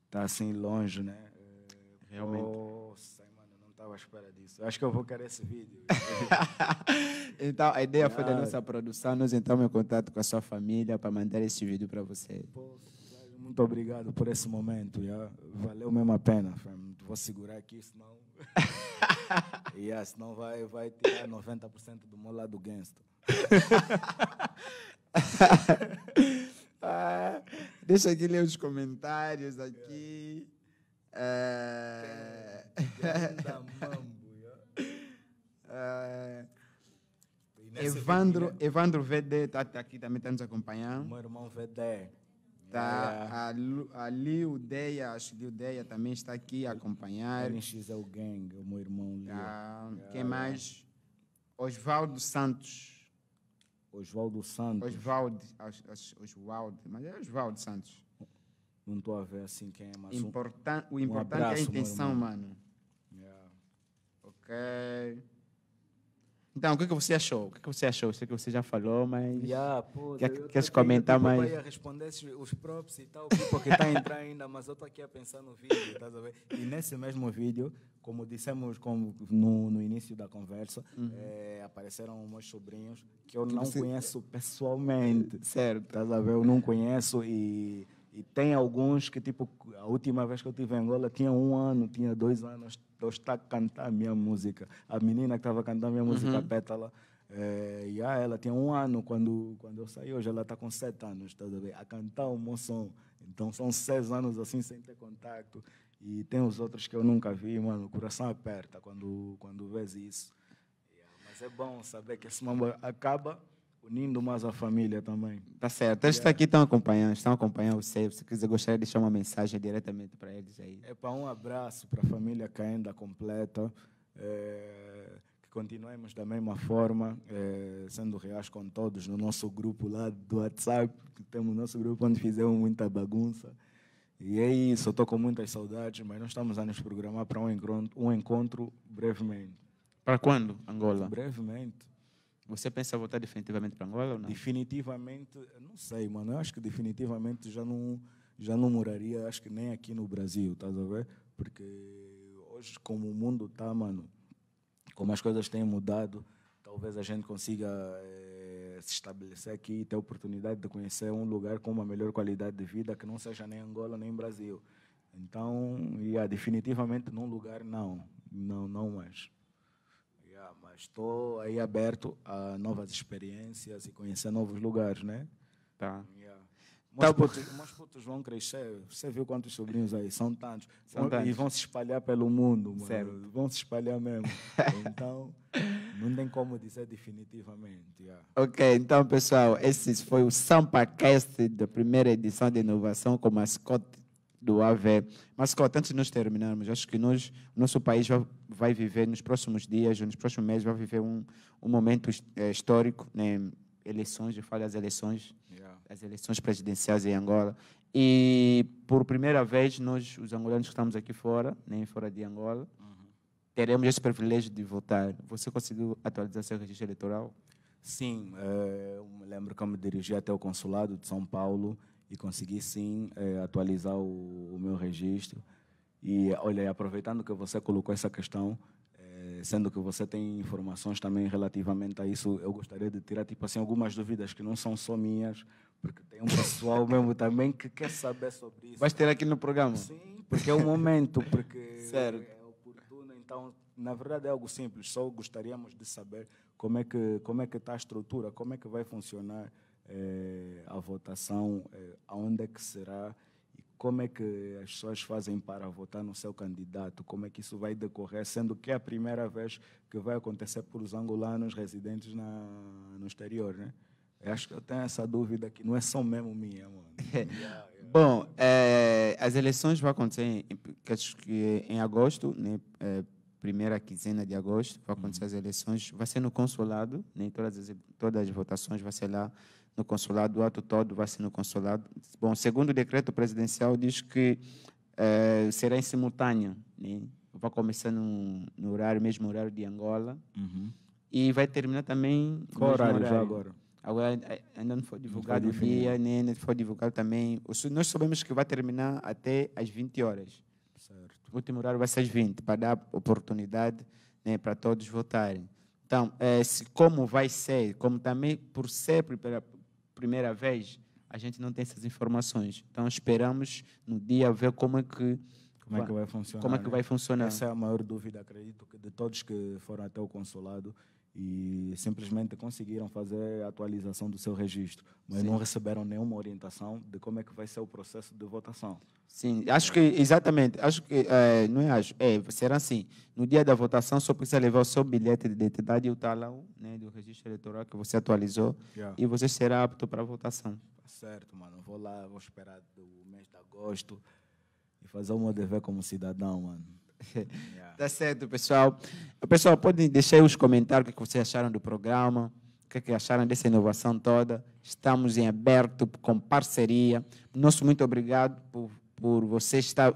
B: estar tá assim longe, né? É, Realmente. Poça, mano, não estava à espera disso. Acho que eu vou querer esse vídeo.
A: <laughs> então, a ideia foi da nossa produção, nós entramos em contato com a sua família para mandar esse vídeo para você Poxa. Muito obrigado por esse momento. Yeah. Valeu mesmo a pena. Vou segurar aqui, senão.
B: yeah, <laughs> senão vai, vai tirar 90% do meu lado gangsta.
A: <laughs> ah, deixa aqui ler os comentários aqui. É. É. É. Evandro, Evandro VD está tá aqui também, está nos acompanhando. Meu irmão VD. Tá, é. a, a Deia acho que Deia também está aqui a acompanhar. LX é o gang, o meu irmão tá, Leo. Quem mais? Oswaldo Santos. Oswaldo Santos. Oswaldo Oswaldo mas é Oswaldo Santos.
B: Não estou a ver assim quem é, mas Importan um, O importante um abraço, é a intenção, mano. Yeah.
A: É. Ok. Então, o que, que você achou? O que, que você achou? Sei que você já falou, mas. Yeah, pô, quer quer comentar mais? Eu ia
B: responder os props e tal, porque está a <laughs> entrar ainda, mas eu estou aqui a pensar no vídeo, estás a ver? E nesse mesmo vídeo, como dissemos como no, no início da conversa, uhum. é, apareceram meus sobrinhos que eu que não você... conheço pessoalmente. Certo. Estás a ver? Eu não conheço e e tem alguns que, tipo, a última vez que eu estive em Angola, tinha um ano, tinha dois anos, eu estava a cantar a minha música. A menina que estava cantando a minha música, uhum. Pétala, é, e ah, ela tinha um ano quando, quando eu saí, hoje ela está com sete anos, tá a, a cantar o meu som. Então são seis anos assim, sem ter contato. E tem os outros que eu nunca vi, mano, o coração aperta quando, quando vês isso. Yeah, mas é bom saber que esse mambo acaba Unindo mais a família também.
A: Tá certo. Eles estão aqui estão acompanhando, estão acompanhando você. Se quiser, gostaria de deixar uma mensagem diretamente para
B: eles aí. É para um abraço para a família Caenda completa. É, que continuemos da mesma forma, é, sendo reais com todos no nosso grupo lá do WhatsApp. Temos nosso grupo onde fizemos muita bagunça. E é isso, estou com muitas saudades, mas nós estamos a nos programar para um encontro, um encontro brevemente.
A: Para quando, Angola?
B: Brevemente.
A: Você pensa voltar
B: definitivamente para Angola ou não? Definitivamente, não sei, mano. Eu acho que definitivamente já não, já não moraria, acho que nem aqui no Brasil, tá a ver? Porque hoje, como o mundo está, mano, como as coisas têm mudado, talvez a gente consiga eh, se estabelecer aqui e ter a oportunidade de conhecer um lugar com uma melhor qualidade de vida que não seja nem Angola nem Brasil. Então, yeah, definitivamente num lugar não, não, não mais. Yeah, mas estou aí aberto a novas experiências e conhecer novos lugares, né? Tá. Yeah. Tá meus, tá putos, meus putos vão crescer. Você viu quantos sobrinhos aí? São tantos. São tantos. E vão se espalhar pelo mundo, mano. Vão se espalhar mesmo. <laughs> então, não tem como dizer definitivamente. Yeah.
A: Ok, então, pessoal, esse foi o SampaCast da primeira edição de inovação com mascote do AVE. Mas, claro, antes de nós terminarmos, acho que nós, nosso país vai, vai viver nos próximos dias, nos próximos meses, vai viver um, um momento é, histórico, né? eleições, eu falo das eleições, yeah. as eleições presidenciais em Angola. E, por primeira vez, nós, os angolanos que estamos aqui fora, nem né? fora de Angola, uhum. teremos esse privilégio de votar. Você conseguiu atualizar seu registro eleitoral? Sim,
B: é, eu me lembro que eu me dirigi até o consulado de São Paulo e consegui sim é, atualizar o, o, meu registro. E olha, aproveitando que você colocou essa questão, é, sendo que você tem informações também relativamente a isso, eu gostaria de tirar tipo assim algumas dúvidas que não são só minhas, porque tem um pessoal <laughs> mesmo também que quer saber sobre isso. Vais ter aqui no programa? Sim, porque é o momento, porque <laughs> é oportuno. Então, na verdade é algo simples. Só gostaríamos de saber como é que como é que está a estrutura, como é que vai funcionar é, a votação, é, aonde é que será e como é que as pessoas fazem para votar no seu candidato, como é que isso vai decorrer, sendo que é a primeira vez que vai acontecer por os angolanos residentes na, no exterior, né? Eu acho que eu tenho essa dúvida que não é só mesmo minha, mano. Yeah, <laughs> yeah.
A: É. É. Bom, é, as eleições vão acontecer em, em agosto, né? É, primeira quinzena de agosto, vai acontecer uhum. as eleições, vai ser no consulado, nem né? todas as, todas as votações vai ser lá no consulado, o ato todo vai ser no consulado. Bom, segundo o decreto presidencial, diz que eh, será em simultâneo, né? vai começar no, no, horário, mesmo horário de Angola, uhum. e vai terminar também... Qual horário, horário, já agora? Agora eh, eh, ainda não foi divulgado o dia, nem né? foi divulgado também. Nós sabemos que vai terminar até às 20 horas. Certo. O último horário vai ser às 20, para dar oportunidade né, para todos votarem. Então, se, como vai ser, como também por ser pela, primeira vez, a gente não tem essas informações. Então esperamos no dia ver como é que como é que vai funcionar. Como é que né? vai funcionar? Essa é a maior dúvida,
B: acredito, que de todos que foram até o consulado e simplesmente conseguiram fazer a atualização do seu registro, mas Sim. não receberam nenhuma orientação de como é que vai ser o processo de
A: votação. Sim, acho que exatamente, acho que é, não é acho, é, será assim. No dia da votação só precisa levar o seu bilhete de identidade e o talão né, do registro eleitoral que você atualizou yeah. e você será apto para a votação. Tá certo, mano. Vou lá, vou esperar o mês de
B: agosto
A: e fazer o meu dever como cidadão, mano. Yeah. tá certo, pessoal. Pessoal, podem deixar os comentários o é que vocês acharam do programa, o é que acharam dessa inovação toda. Estamos em aberto, com parceria. Nosso muito obrigado por, por, você, estar,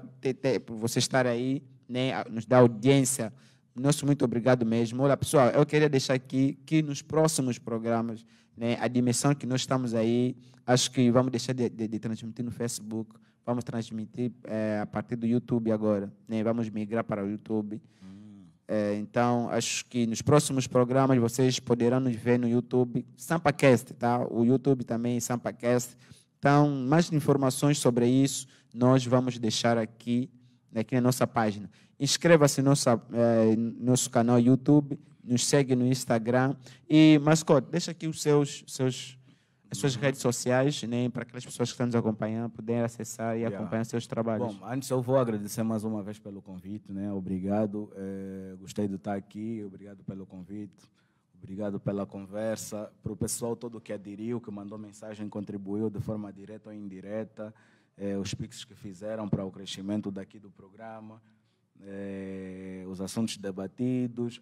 A: por você estar aí, né, nos dar audiência. Nosso muito obrigado mesmo. Olha, pessoal, eu queria deixar aqui que nos próximos programas, né, a dimensão que nós estamos aí, acho que vamos deixar de, de, de transmitir no Facebook, Vamos transmitir é, a partir do YouTube agora. Né? Vamos migrar para o YouTube. Hum. É, então, acho que nos próximos programas vocês poderão nos ver no YouTube. SampaCast, tá? O YouTube também, SampaCast. Então, mais informações sobre isso, nós vamos deixar aqui, né, aqui na nossa página. Inscreva-se no nosso, eh, é, nosso canal YouTube, nos segue no Instagram. E, Mascote, deixa aqui os seus, seus as suas redes sociais, né, para aquelas pessoas que estão nos acompanhando puderem acessar e yeah. acompanhar seus trabalhos. Bom,
B: antes eu vou agradecer mais uma vez pelo convite, né? Obrigado, eh, gostei de estar aqui, obrigado pelo convite, obrigado pela conversa, para o pessoal todo que aderiu, que mandou mensagem, contribuiu de forma direta ou indireta, eh, os pixels que fizeram para o crescimento daqui do programa, eh, os assuntos debatidos,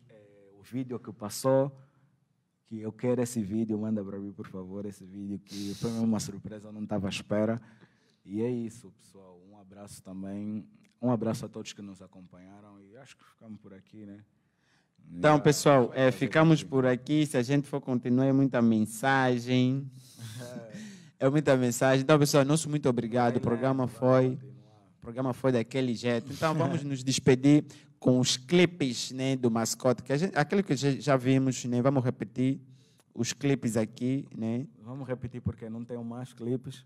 B: o vídeo que passou que eu quero esse vídeo, manda para mim, por favor, esse vídeo, que foi uma surpresa, eu não estava à espera. E é isso, pessoal. Um abraço também. Um abraço a todos que nos acompanharam e acho que ficamos por aqui, né?
A: Então, pessoal, é, ficamos por aqui. Se a gente for continuar, é muita mensagem. <laughs> É, muita mensagem. Então, pessoal, nosso muito obrigado. O né? programa foi programa foi daquele jeito. Então vamos nos despedir com os clipes né, do mascote, que gente, aquilo que já vimos, né, vamos repetir os clipes aqui. Né? Vamos repetir porque não tenho mais clipes.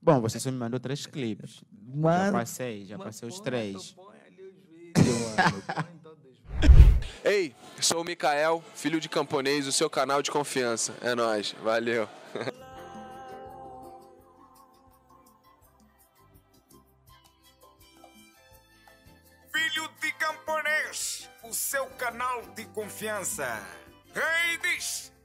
A: Bom, você só me mandou três clipes. já passei, já passei os três. Então Ei, sou o Mikael, filho de camponês, o seu canal de confiança. É nós, valeu.
C: seu canal de confiança. Reis